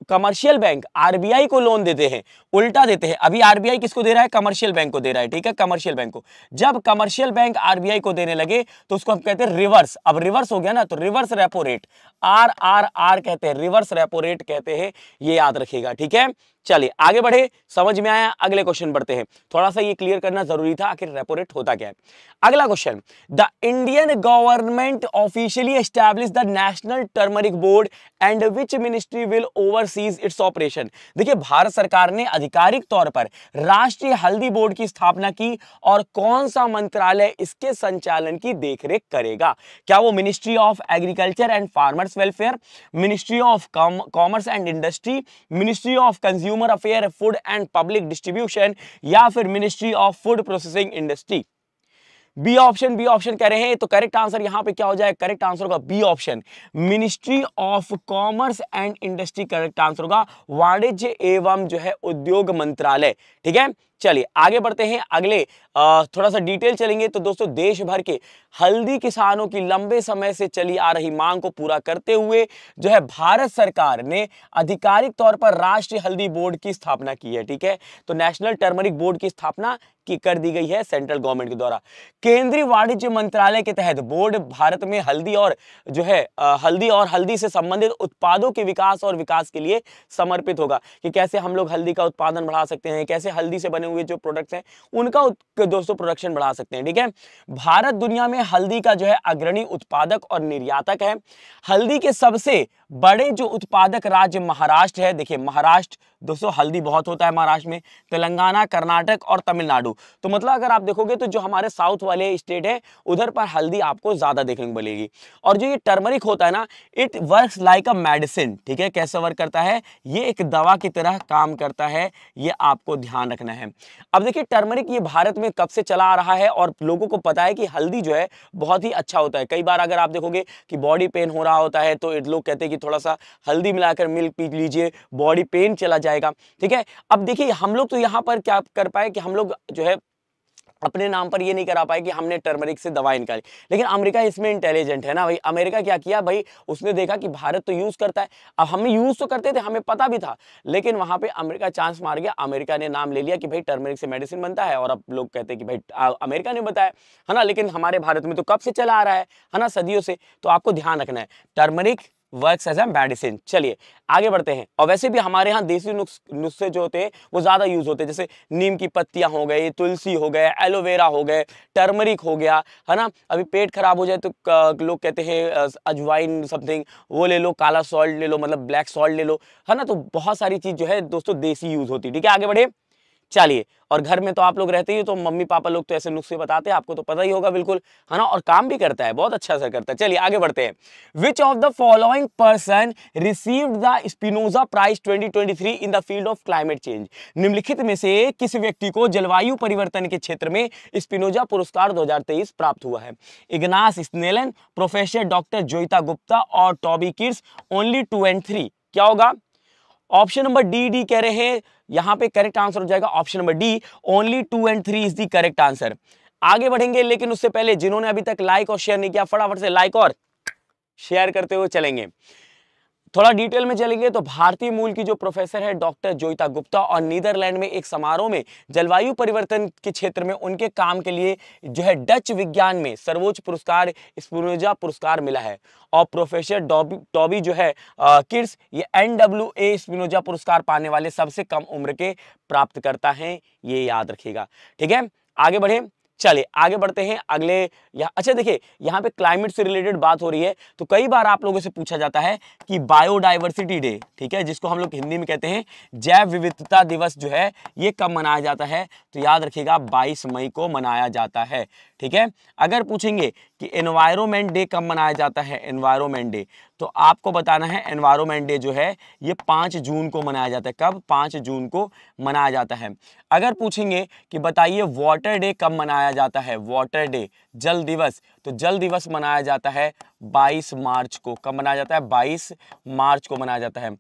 कमर्शियल बैंक आरबीआई को लोन देते हैं उल्टा देते हैं अभी आरबीआई किसको दे रहा है कमर्शियल बैंक को दे रहा है ठीक है कमर्शियल बैंक को जब कमर्शियल बैंक आरबीआई को देने लगे तो उसको हम कहते हैं रिवर्स अब रिवर्स हो गया ना तो reverse repo rate R R R कहते हैं रिवर्स रेपो रेट कहते हैं ये याद रखेगा ठीक है चलिए आगे बढ़े समझ में आया अगले क्वेश्चन बढ़ते हैं थोड़ा सा ये क्लियर करना जरूरी था आखिर रेपो रेट होता क्या है अगला question the Indian government officially establish the national turmeric board and which ministry will oversees its operation देखिए भारत सरकार ने आधिकारिक तौर पर राष्ट्रीय हल्दी बोर्ड की स्थापना की और कौन सा मंत्रालय इसके संचालन की देखरेख करेगा क्या वो ministry of agriculture and farmers welfare ministry of commerce and industry ministry of consumer consumer affair food and public distribution या फिर ministry of food processing industry B option B option कह रहे हैं तो करेक्ट आंसर यहां पे क्या हो जाएगा करेक्ट आंसर होगा B option ministry of commerce and industry correct answer होगा वाणिज्य एवं जो है उद्योग मंत्रालय ठीक है चलिए आगे बढ़ते हैं अगले थोड़ा सा डिटेल चलेंगे तो दोस्तों देश भर के हल्दी किसानों की लंबे समय से चली आ रही मांग को पूरा करते हुए जो है भारत सरकार ने आधिकारिक तौर पर राष्ट्रीय हल्दी बोर्ड की स्थापना की है ठीक है तो नेशनल टर्मरिक बोर्ड की स्थापना की कर दी गई है सेंट्रल गवर्नमेंट के द्वारा केंद्रीय वाणिज्य मंत्रालय के तहत बोर्ड भारत में हल्दी और जो है हल्दी और हल्दी से संबंधित उत्पादों के विकास और विकास के लिए समर्पित होगा कि कैसे हम लोग हल्दी का उत्पादन बढ़ा सकते हैं कैसे हल्दी से बने हुए जो प्रोडक्ट्स हैं उनका दोस्तों प्रोडक्शन बढ़ा सकते हैं ठीक है भारत दुनिया में हल्दी का जो है अग्रणी उत्पादक और निर्यातक है हल्दी के सबसे बड़े जो उत्पादक राज्य महाराष्ट्र है देखिए महाराष्ट्र दोस्तों हल्दी बहुत होता है महाराष्ट्र में तेलंगाना कर्नाटक और तमिलनाडु तो मतलब अगर आप देखोगे तो जो हमारे साउथ वाले स्टेट है उधर पर हल्दी आपको ज़्यादा देखने को मिलेगी और जो ये टर्मरिक होता है ना it work like a medicine ठीक है कैसे वर्क करता है ये एक दवा की तरह काम करता है ये आपको ध्यान रखना है अब देखिए टर्मरिक ये भारत में कब से चला आ रहा है और लोगों को पता है कि हल्दी जो है बहुत ही अच्छा होता है कई बार अगर आप देखोगे कि बॉडी पेन हो रहा होता है तो लोग कहते हैं कि थोड़ा सा हल्दी मिलाकर मिल्क पी लीजिए बॉडी पेन चला जाए जाएगा ठीक है अब देखिए हम लोग तो यहाँ पर क्या कर पाए कि हम लोग जो है अपने नाम पर ये नहीं करा पाए कि हमने टर्मरिक से दवाई निकाली लेकिन अमेरिका इसमें इंटेलिजेंट है ना भाई अमेरिका क्या किया भाई उसने देखा कि भारत तो यूज़ करता है अब हम यूज़ तो करते थे हमें पता भी था लेकिन वहाँ पे अमेरिका चांस मार गया अमेरिका ने नाम ले लिया कि भाई टर्मरिक से मेडिसिन बनता है और अब लोग कहते हैं कि भाई अमेरिका ने बताया है ना लेकिन हमारे भारत में तो कब से चला आ रहा है ना सदियों से तो आपको ध्यान रखना है turmeric work as a medicine चलिए आगे बढ़ते हैं और वैसे भी हमारे यहाँ देसी नुस्खे जो होते हैं वो ज़्यादा यूज़ होते हैं जैसे नीम की पत्तियाँ हो गई तुलसी हो गए एलोवेरा हो गए टर्मरिक हो गया है ना अभी पेट खराब हो जाए तो लोग कहते हैं अजवाइन समथिंग वो ले लो काला सॉल्ट ले लो मतलब ब्लैक सॉल्ट ले लो है ना तो बहुत सारी चीज़ जो है दोस्तों देसी यूज़ होती है ठीक है आगे बढ़े चलिए और घर में तो आप लोग रहते ही तो मम्मी पापा लोग तो ऐसे नुस्खे बताते हैं आपको तो पता ही होगा बिल्कुल है ना और काम भी करता है बहुत अच्छा से करता है चलिए आगे बढ़ते हैं which of the following person received the Spinoza prize 2023 in the field of climate change निम्नलिखित में से किस व्यक्ति को जलवायु परिवर्तन के क्षेत्र में स्पिनोजा पुरस्कार दो प्राप्त हुआ है Ignace Snellen professor doctor Joyeeta Gupta और Toby Kiers only two and three क्या होगा ऑप्शन नंबर डी डी कह रहे हैं यहां पे करेक्ट आंसर हो जाएगा option number D only two and three is the correct answer आगे बढ़ेंगे लेकिन उससे पहले जिन्होंने अभी तक लाइक और शेयर नहीं किया फटाफट से लाइक और शेयर करते हुए चलेंगे थोड़ा डिटेल में चलेंगे तो भारतीय मूल की जो प्रोफेसर है डॉक्टर जोईता गुप्ता और नीदरलैंड में एक समारोह में जलवायु परिवर्तन के क्षेत्र में उनके काम के लिए जो है डच विज्ञान में सर्वोच्च पुरस्कार स्पुरोजा पुरस्कार मिला है और प्रोफेसर डॉबी टॉबी जो है किड्स ये एन डब्ल्यू ए स्पिनोजा पुरस्कार पाने वाले सबसे कम उम्र के प्राप्त करता है ये याद रखिएगा ठीक है आगे बढ़ें चलिए आगे बढ़ते हैं अगले यहाँ अच्छा देखिए यहाँ पे क्लाइमेट से रिलेटेड बात हो रही है तो कई बार आप लोगों से पूछा जाता है कि बायोडाइवर्सिटी डे ठीक है जिसको हम लोग हिंदी में कहते हैं जैव विविधता दिवस जो है ये कब मनाया जाता है तो याद रखिएगा बाईस मई को मनाया जाता है ठीक है अगर पूछेंगे कि एनवायरमेंट डे कब मनाया जाता है एनवायरमेंट डे तो आपको बताना है एनवायरमेंट डे जो है ये पाँच जून को मनाया जाता है कब पाँच जून को मनाया जाता है अगर पूछेंगे कि बताइए वाटर डे कब मनाया जाता है वाटर डे जल दिवस तो जल दिवस मनाया जाता है 22 मार्च को कब मनाया जाता है 22 मार्च को मनाया जाता है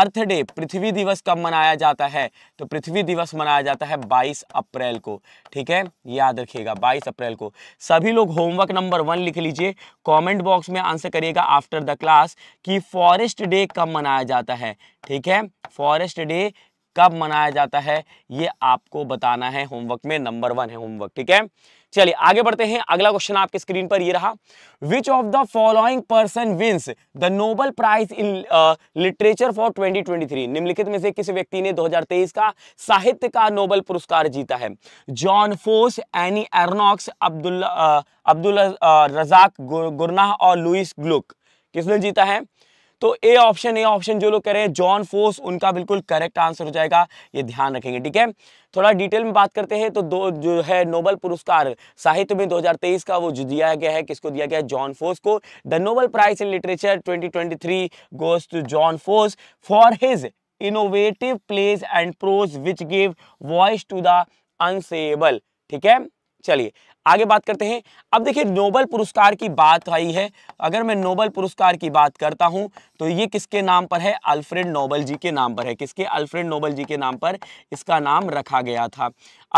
अर्थ डे पृथ्वी दिवस कब मनाया जाता है तो पृथ्वी दिवस मनाया जाता है 22 अप्रैल को ठीक है याद रखिएगा 22 अप्रैल को सभी लोग होमवर्क नंबर वन लिख लीजिए कमेंट बॉक्स में आंसर करिएगा आफ्टर द क्लास कि फॉरेस्ट डे कब मनाया जाता है ठीक है फॉरेस्ट डे कब मनाया जाता है ये आपको बताना है होमवर्क में नंबर वन है होमवर्क ठीक है चलिए आगे बढ़ते हैं अगला क्वेश्चन आपके स्क्रीन पर ये रहा which of the following person wins the Nobel prize in literature for 2023 निम्नलिखित में से किस व्यक्ति ने 2023 का साहित्य का नोबल पुरस्कार जीता है Jon Fosse Annie Ernaux Abdulla Abdul Razak Gurnah और लुइस ग्लुक किसने जीता है तो ए ऑप्शन ए ऑप्शन जो लोग कह रहे हैं जॉन फोर्स उनका बिल्कुल करेक्ट आंसर हो जाएगा ये ध्यान रखेंगे ठीक है थोड़ा डिटेल में बात करते हैं तो दो जो है नोबल पुरस्कार साहित्य में 2023 का वो जो दिया गया है किसको दिया गया है जॉन फोर्स को the Nobel prize in literature three goes to Jon Fosse for his innovative plays and prose which give voice to the unsayable ठीक है चलिए आगे बात करते हैं अब देखिए नोबल पुरस्कार की बात आई है अगर मैं नोबल पुरस्कार की बात करता हूं तो ये किसके नाम पर है अल्फ्रेड नोबल जी के नाम पर है किसके अल्फ्रेड नोबल जी के नाम पर इसका नाम रखा गया था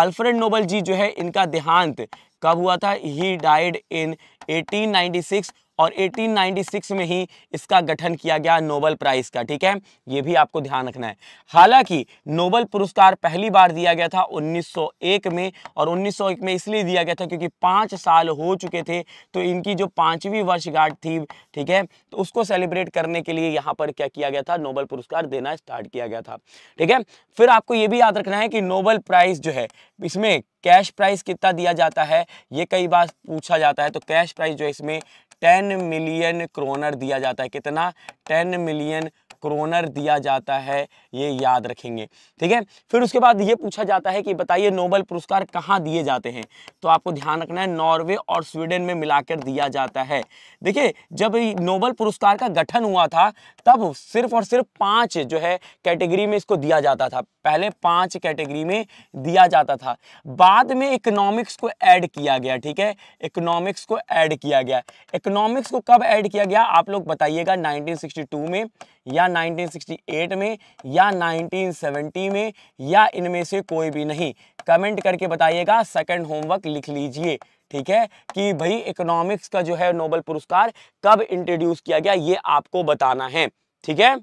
अल्फ्रेड नोबल जी जो है इनका देहांत कब हुआ था ही डाइड इन 1896 और 1896 में ही इसका गठन किया गया नोबल प्राइज का ठीक है ये भी आपको ध्यान रखना है हालांकि नोबल पुरस्कार पहली बार दिया गया था 1901 में और 1901 में इसलिए दिया गया था क्योंकि पाँच साल हो चुके थे तो इनकी जो पाँचवीं वर्षगांठ थी ठीक है तो उसको सेलिब्रेट करने के लिए यहाँ पर क्या किया गया था नोबल पुरस्कार देना स्टार्ट किया गया था ठीक है फिर आपको ये भी याद रखना है कि नोबल प्राइज जो है इसमें कैश प्राइस कितना दिया जाता है ये कई बार पूछा जाता है तो कैश प्राइस जो है इसमें टेन मिलियन क्रोनर दिया जाता है कितना टेन मिलियन क्रोनर दिया जाता है ये याद रखेंगे ठीक है फिर उसके बाद ये पूछा जाता है कि बताइए नोबल पुरस्कार कहाँ दिए जाते हैं तो आपको ध्यान रखना है नॉर्वे और स्वीडन में मिलाकर दिया जाता है देखिए जब नोबल पुरस्कार का गठन हुआ था तब सिर्फ और सिर्फ पाँच जो है कैटेगरी में इसको दिया जाता था पहले पाँच कैटेगरी में दिया जाता था बाद में इकोनॉमिक्स को ऐड किया गया ठीक है इकोनॉमिक्स को ऐड किया गया इकोनॉमिक्स को कब ऐड किया गया आप लोग बताइएगा 1962 में या 1968 में या 1970 में या इनमें से कोई भी नहीं कमेंट करके बताइएगा सेकंड होमवर्क लिख लीजिए ठीक है कि भाई इकोनॉमिक्स का जो है नोबल पुरस्कार कब इंट्रोड्यूस किया गया ये आपको बताना है ठीक है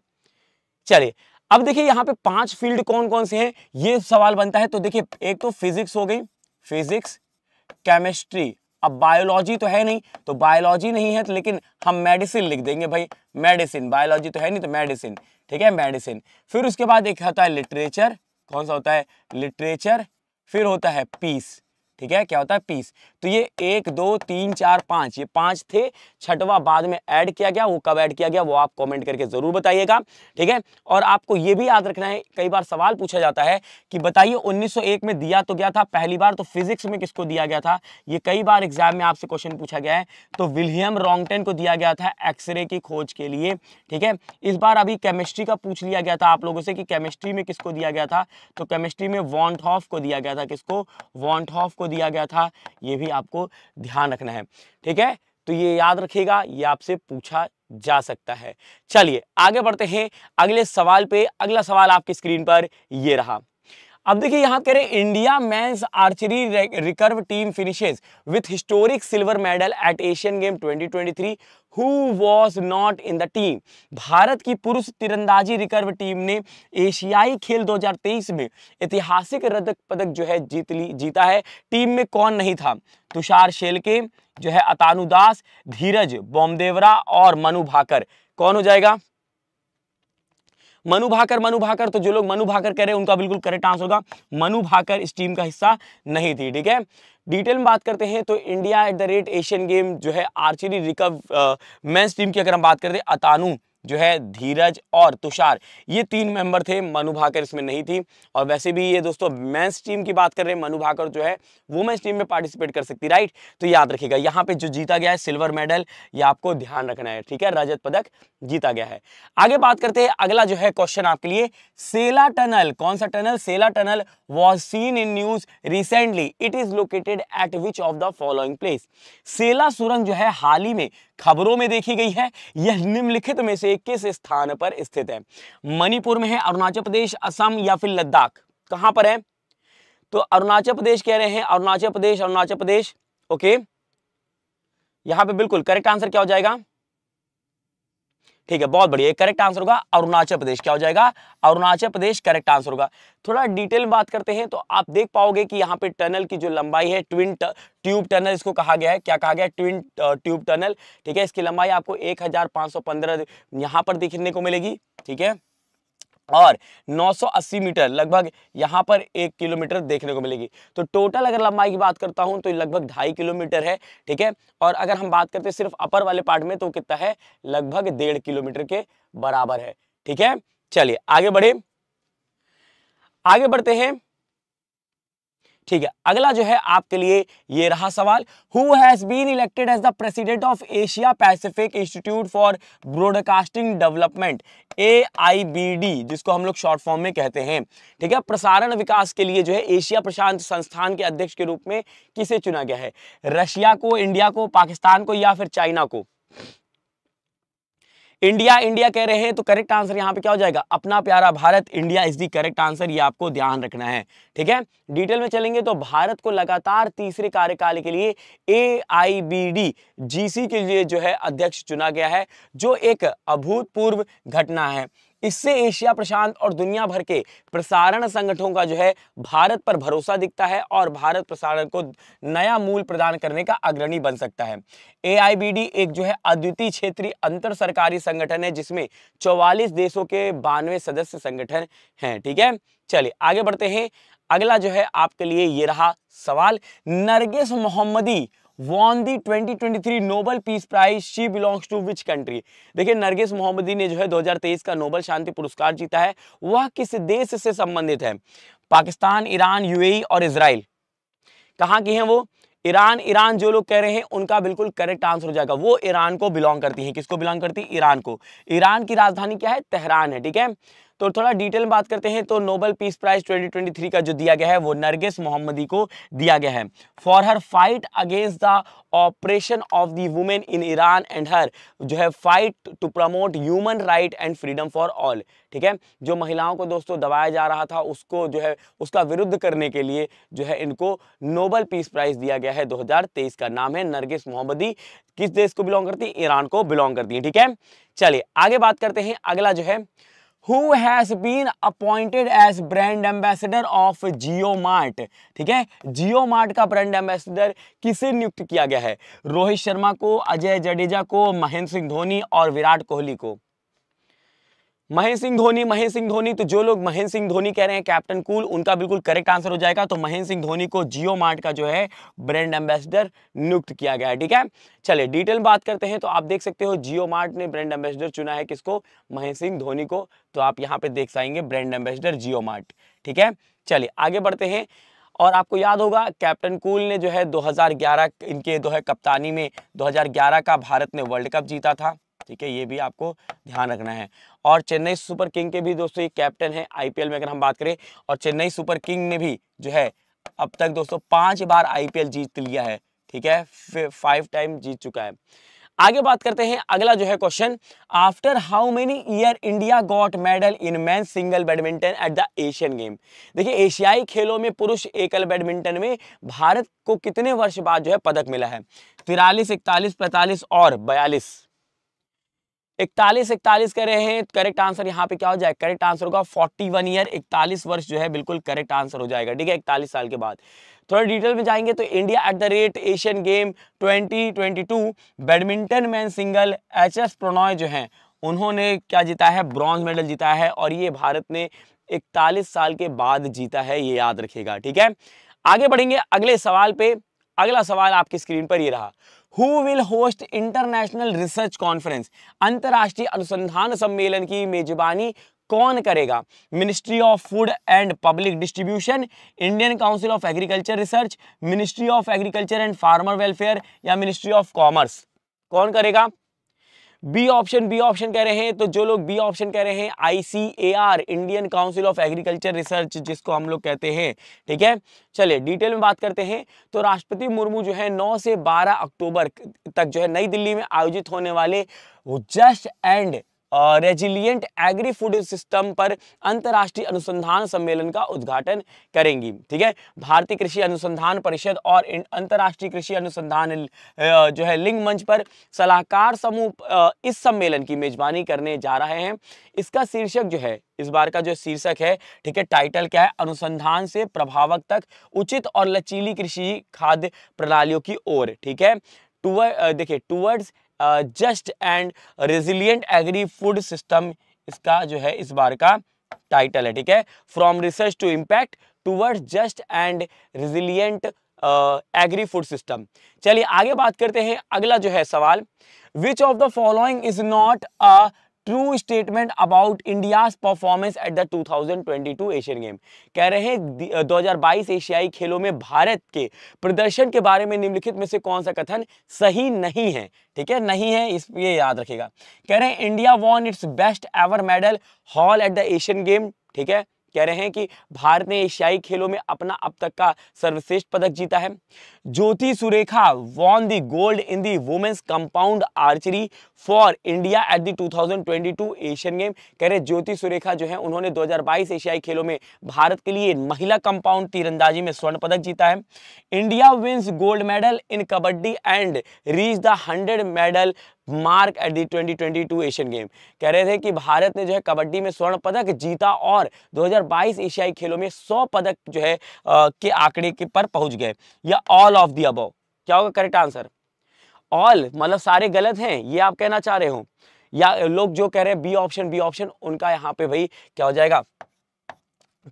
चलिए अब देखिए यहाँ पे पांच फील्ड कौन कौन से हैं ये सवाल बनता है तो देखिए एक तो फिजिक्स हो गई फिजिक्स केमिस्ट्री अब बायोलॉजी तो है नहीं तो बायोलॉजी नहीं है तो लेकिन हम मेडिसिन लिख देंगे भाई मेडिसिन बायोलॉजी तो है नहीं तो मेडिसिन ठीक है मेडिसिन फिर उसके बाद एक होता है लिटरेचर कौन सा होता है लिटरेचर फिर होता है पीस ठीक है क्या होता है पीस तो ये एक दो तीन चार पांच ये पांच थे छठवा बाद में ऐड किया गया वो कब ऐड किया गया वो आप कमेंट करके ज़रूर बताइएगा ठीक है और आपको ये भी याद रखना है कई बार सवाल पूछा जाता है कि बताइए 1901 में दिया तो गया था पहली बार तो फिजिक्स में किसको दिया गया था ये कई बार एग्जाम में आपसे क्वेश्चन पूछा गया है तो विलियम रॉन्गटेन को दिया गया था एक्सरे की खोज के लिए ठीक है इस बार अभी केमिस्ट्री का पूछ लिया गया था आप लोगों से कि केमिस्ट्री में किसको दिया गया था तो केमिस्ट्री में वॉन्ट को दिया गया था किसको वॉन्ट को दिया गया था ये भी आपको ध्यान रखना है ठीक है तो ये याद रखिएगा ये आपसे पूछा जा सकता है चलिए आगे बढ़ते हैं अगले सवाल पे अगला सवाल आपकी स्क्रीन पर ये रहा अब देखिए यहाँ करें India men's archery recurve team finishes with historic silver medal at Asian game 2023 who was not in the team Bharat की पुरुष तीरंदाजी रिकर्व टीम ने एशियाई खेल 2023 में ऐतिहासिक रदक पदक जो है जीत ली जीता है टीम में कौन नहीं था तुषार शेलके जो है अतानु दास धीरज बोमदेवरा और मनु भाकर कौन हो जाएगा मनु भाकर मनु भाकर तो जो लोग मनु भाकर कह रहे हैं उनका बिल्कुल करेक्ट आंसर होगा मनु भाकर इस टीम का हिस्सा नहीं थी ठीक है डिटेल में बात करते हैं तो India at the rate Asian game जो है आर्चरी रिकव मेंस टीम की अगर हम बात करते हैं अतानू जो है धीरज और तुषार ये तीन मेंबर थे मनु भाकर इसमें नहीं थी और वैसे भी ये दोस्तों मेंस टीम की बात कर रहे हैं मनु भाकर जो है मेंस टीम में पार्टिसिपेट कर सकती राइट तो याद रखिएगा यहाँ पे जो जीता गया है सिल्वर मेडल ये आपको ध्यान रखना है ठीक है रजत पदक जीता गया है आगे बात करते हैं अगला जो है क्वेश्चन आपके लिए सेला टनल कौन सा tunnel Sela tunnel was seen in news recently it is located at which of the following place Sela सुरंग जो है हाल ही में खबरों में देखी गई है यह निम्नलिखित में से किस स्थान पर स्थित है मणिपुर में है अरुणाचल प्रदेश असम या फिर लद्दाख कहां पर है तो अरुणाचल प्रदेश कह रहे हैं अरुणाचल प्रदेश अरुणाचल प्रदेश ओके यहां पे बिल्कुल करेक्ट आंसर क्या हो जाएगा ठीक है बहुत बढ़िया करेक्ट आंसर होगा अरुणाचल प्रदेश क्या हो जाएगा अरुणाचल प्रदेश करेक्ट आंसर होगा थोड़ा डिटेल में बात करते हैं तो आप देख पाओगे कि यहाँ पे टनल की जो लंबाई है ट्विन ट्यूब टनल इसको कहा गया है क्या कहा गया है ट्विन ट्यूब टनल ठीक है इसकी लंबाई आपको एक हजार यहां पर देखने को मिलेगी ठीक है और 980 मीटर लगभग यहाँ पर एक किलोमीटर देखने को मिलेगी तो टोटल अगर लंबाई की बात करता हूँ तो लगभग ढाई किलोमीटर है ठीक है और अगर हम बात करते हैं सिर्फ अपर वाले पार्ट में तो कितना है लगभग डेढ़ किलोमीटर के बराबर है ठीक है चलिए आगे बढ़े आगे बढ़ते हैं ठीक है अगला जो है आपके लिए ये रहा सवाल who has been elected as the president of Asia Pacific institute for broadcasting development A I B D जिसको हम लोग शॉर्ट फॉर्म में कहते हैं ठीक है प्रसारण विकास के लिए जो है एशिया प्रशांत संस्थान के अध्यक्ष के रूप में किसे चुना गया है रशिया को इंडिया को पाकिस्तान को या फिर चाइना को इंडिया इंडिया कह रहे हैं तो करेक्ट आंसर यहाँ पे क्या हो जाएगा अपना प्यारा Bharat India is the correct answer ये आपको ध्यान रखना है ठीक है डिटेल में चलेंगे तो भारत को लगातार तीसरे कार्यकाल के लिए ए आई बी डी जी सी के लिए जो है अध्यक्ष चुना गया है जो एक अभूतपूर्व घटना है इससे एशिया प्रशांत और दुनिया भर के प्रसारण संगठनों का जो है भारत पर भरोसा दिखता है और भारत प्रसारण को नया मूल प्रदान करने का अग्रणी बन सकता है ए एक जो है अद्वितीय क्षेत्रीय अंतर सरकारी संगठन है जिसमें चौवालीस देशों के बानवे सदस्य संगठन हैं ठीक है चलिए आगे बढ़ते हैं अगला जो है आपके लिए ये रहा सवाल Narges Mohammadi won the 2023 Nobel peace prize she belongs to which country देखिए नरगिस मोहम्मदी ने जो है 2023 का नोबल शांति पुरस्कार जीता है वह किस देश से संबंधित है पाकिस्तान ईरान यूएई और इसराइल कहाँ की हैं वो ईरान ईरान जो लोग कह रहे हैं उनका बिल्कुल करेक्ट आंसर हो जाएगा वो ईरान को बिलोंग करती है किसको बिलोंग करती है ईरान को ईरान की राजधानी क्या है तेहरान है ठीक है तो थोड़ा डिटेल में बात करते हैं तो नोबल पीस प्राइज 2023 का जो दिया गया है वो नरगिस मोहम्मदी को दिया गया है for her fight against the operation of the women in Iran and her जो है fight to promote human right and freedom for all ठीक है जो महिलाओं को दोस्तों दबाया जा रहा था उसको जो है उसका विरुद्ध करने के लिए जो है इनको नोबल पीस प्राइज दिया गया है 2023 का नाम है नरगिस मोहम्मदी किस देश को बिलोंग करती है ईरान को बिलोंग करती है ठीक है चलिए आगे बात करते हैं अगला जो है who has been appointed as brand ambassador of JioMart ठीक है JioMart का brand ambassador किसे नियुक्त किया गया है रोहित शर्मा को अजय जडेजा को महेंद्र सिंह धोनी और विराट कोहली को महेंद्र सिंह धोनी महेंद्र सिंह धोनी तो जो लोग महेंद्र सिंह धोनी कह रहे हैं कैप्टन कूल उनका बिल्कुल करेक्ट आंसर हो जाएगा तो महेंद्र सिंह धोनी को जियो मार्ट का जो है ब्रांड एम्बेसडर नियुक्त किया गया है ठीक है चले डिटेल बात करते हैं तो आप देख सकते हो जियो मार्ट ने ब्रांड एम्बेसडर चुना है किसको महेंद्र सिंह धोनी को तो आप यहाँ पे देख पाएंगे ब्रांड एम्बेसडर जियो मार्ट ठीक है चलिए आगे बढ़ते हैं और आपको याद होगा कैप्टन कूल ने जो है ग्यारह इनके जो है कप्तानी में ग्यारह का भारत ने वर्ल्ड कप जीता था ठीक है ये भी आपको ध्यान रखना है और चेन्नई सुपर किंग के भी दोस्तों ये कैप्टन है आईपीएल में अगर हम बात करें और चेन्नई सुपर किंग ने भी जो है अब तक दोस्तों पांच बार आईपीएल जीत लिया है ठीक है फाइव टाइम जीत चुका है आगे बात करते हैं अगला जो है question after how many year India got medal in man single badminton at the Asian game देखिए एशियाई खेलों में पुरुष एकल बैडमिंटन में भारत को कितने वर्ष बाद जो है पदक मिला है तिरालीस इकतालीस पैंतालीस और बयालीस इकतालीस इकतालीस रहे हैं करेक्ट आंसर यहाँ पे क्या हो जाएगा करेक्ट आंसर होगा फोर्टी वन ईयर इकतालीस वर्ष जो है बिल्कुल करेक्ट आंसर हो जाएगा ठीक है इकतालीस साल के बाद थोड़ा डिटेल में जाएंगे तो India at the rate Asian game 2022 badminton man single H S Prannoy जो है उन्होंने क्या जीता है ब्रॉन्ज मेडल जीता है और ये भारत ने इकतालीस साल के बाद जीता है ये याद रखेगा ठीक है आगे बढ़ेंगे अगले सवाल पे अगला सवाल आपकी स्क्रीन पर ये रहा who will host international research conference अंतर्राष्ट्रीय अनुसंधान सम्मेलन की मेजबानी कौन करेगा ministry of food and public distribution Indian council of agriculture research ministry of agriculture and farmer welfare या मिनिस्ट्री ऑफ कॉमर्स कौन करेगा बी ऑप्शन बी ऑप्शन कह रहे हैं तो जो लोग बी ऑप्शन कह रहे हैं ICAR Indian council of agriculture research जिसको हम लोग कहते हैं ठीक है चलिए डिटेल में बात करते हैं तो राष्ट्रपति मुर्मू जो है 9 से 12 अक्टूबर तक जो है नई दिल्ली में आयोजित होने वाले just and resilient agri food system पर अंतर्राष्ट्रीय अनुसंधान सम्मेलन का उद्घाटन करेंगी ठीक है भारतीय कृषि अनुसंधान परिषद और अंतर्राष्ट्रीय कृषि अनुसंधान जो है लिंग मंच पर सलाहकार समूह इस सम्मेलन की मेजबानी करने जा रहे हैं इसका शीर्षक जो है इस बार का जो शीर्षक है ठीक है टाइटल क्या है अनुसंधान से प्रभावक तक उचित और लचीली कृषि खाद्य प्रणालियों की ओर ठीक है टूव देखिए towards just and resilient agri food system इसका जो है इस बार का टाइटल है ठीक है from research to impact towards just and resilient agri food system चलिए आगे बात करते हैं अगला जो है सवाल which of the following is not a true statement about India performance at the 2022 Asian game कह रहे हैं 2022 एशियाई खेलों में भारत के प्रदर्शन के बारे में निम्नलिखित में से कौन सा कथन सही नहीं है ठीक है नहीं है इस ये याद रखेगा कह रहे हैं India won its best ever medal haul at the Asian game ठीक है कह रहे हैं कि भारत ने एशियाई खेलों में अपना अब तक का सर्वश्रेष्ठ पदक जीता है Jyothi Surekha won the gold in the women's compound archery for India at the 2022 Asian game कह रहे ज्योति सुरेखा जो है उन्होंने 2022 एशियाई खेलों में भारत के लिए महिला कंपाउंड तीरंदाजी में स्वर्ण पदक जीता है India wins gold medal in kabaddi and reach the hundred medal mark at the 2022 Asian game कह रहे थे कि भारत ने जो है कबड्डी में स्वर्ण पदक जीता और 2022 एशियाई खेलों में 100 पदक जो है आ, के आंकड़े के पर पहुंच गए या ऑल ऑफ दी अबव क्या होगा करेक्ट आंसर ऑल मतलब सारे गलत हैं ये आप कहना चाह रहे हो या लोग जो कह रहे हैं बी ऑप्शन बी ऑप्शन उनका यहाँ पे भाई क्या हो जाएगा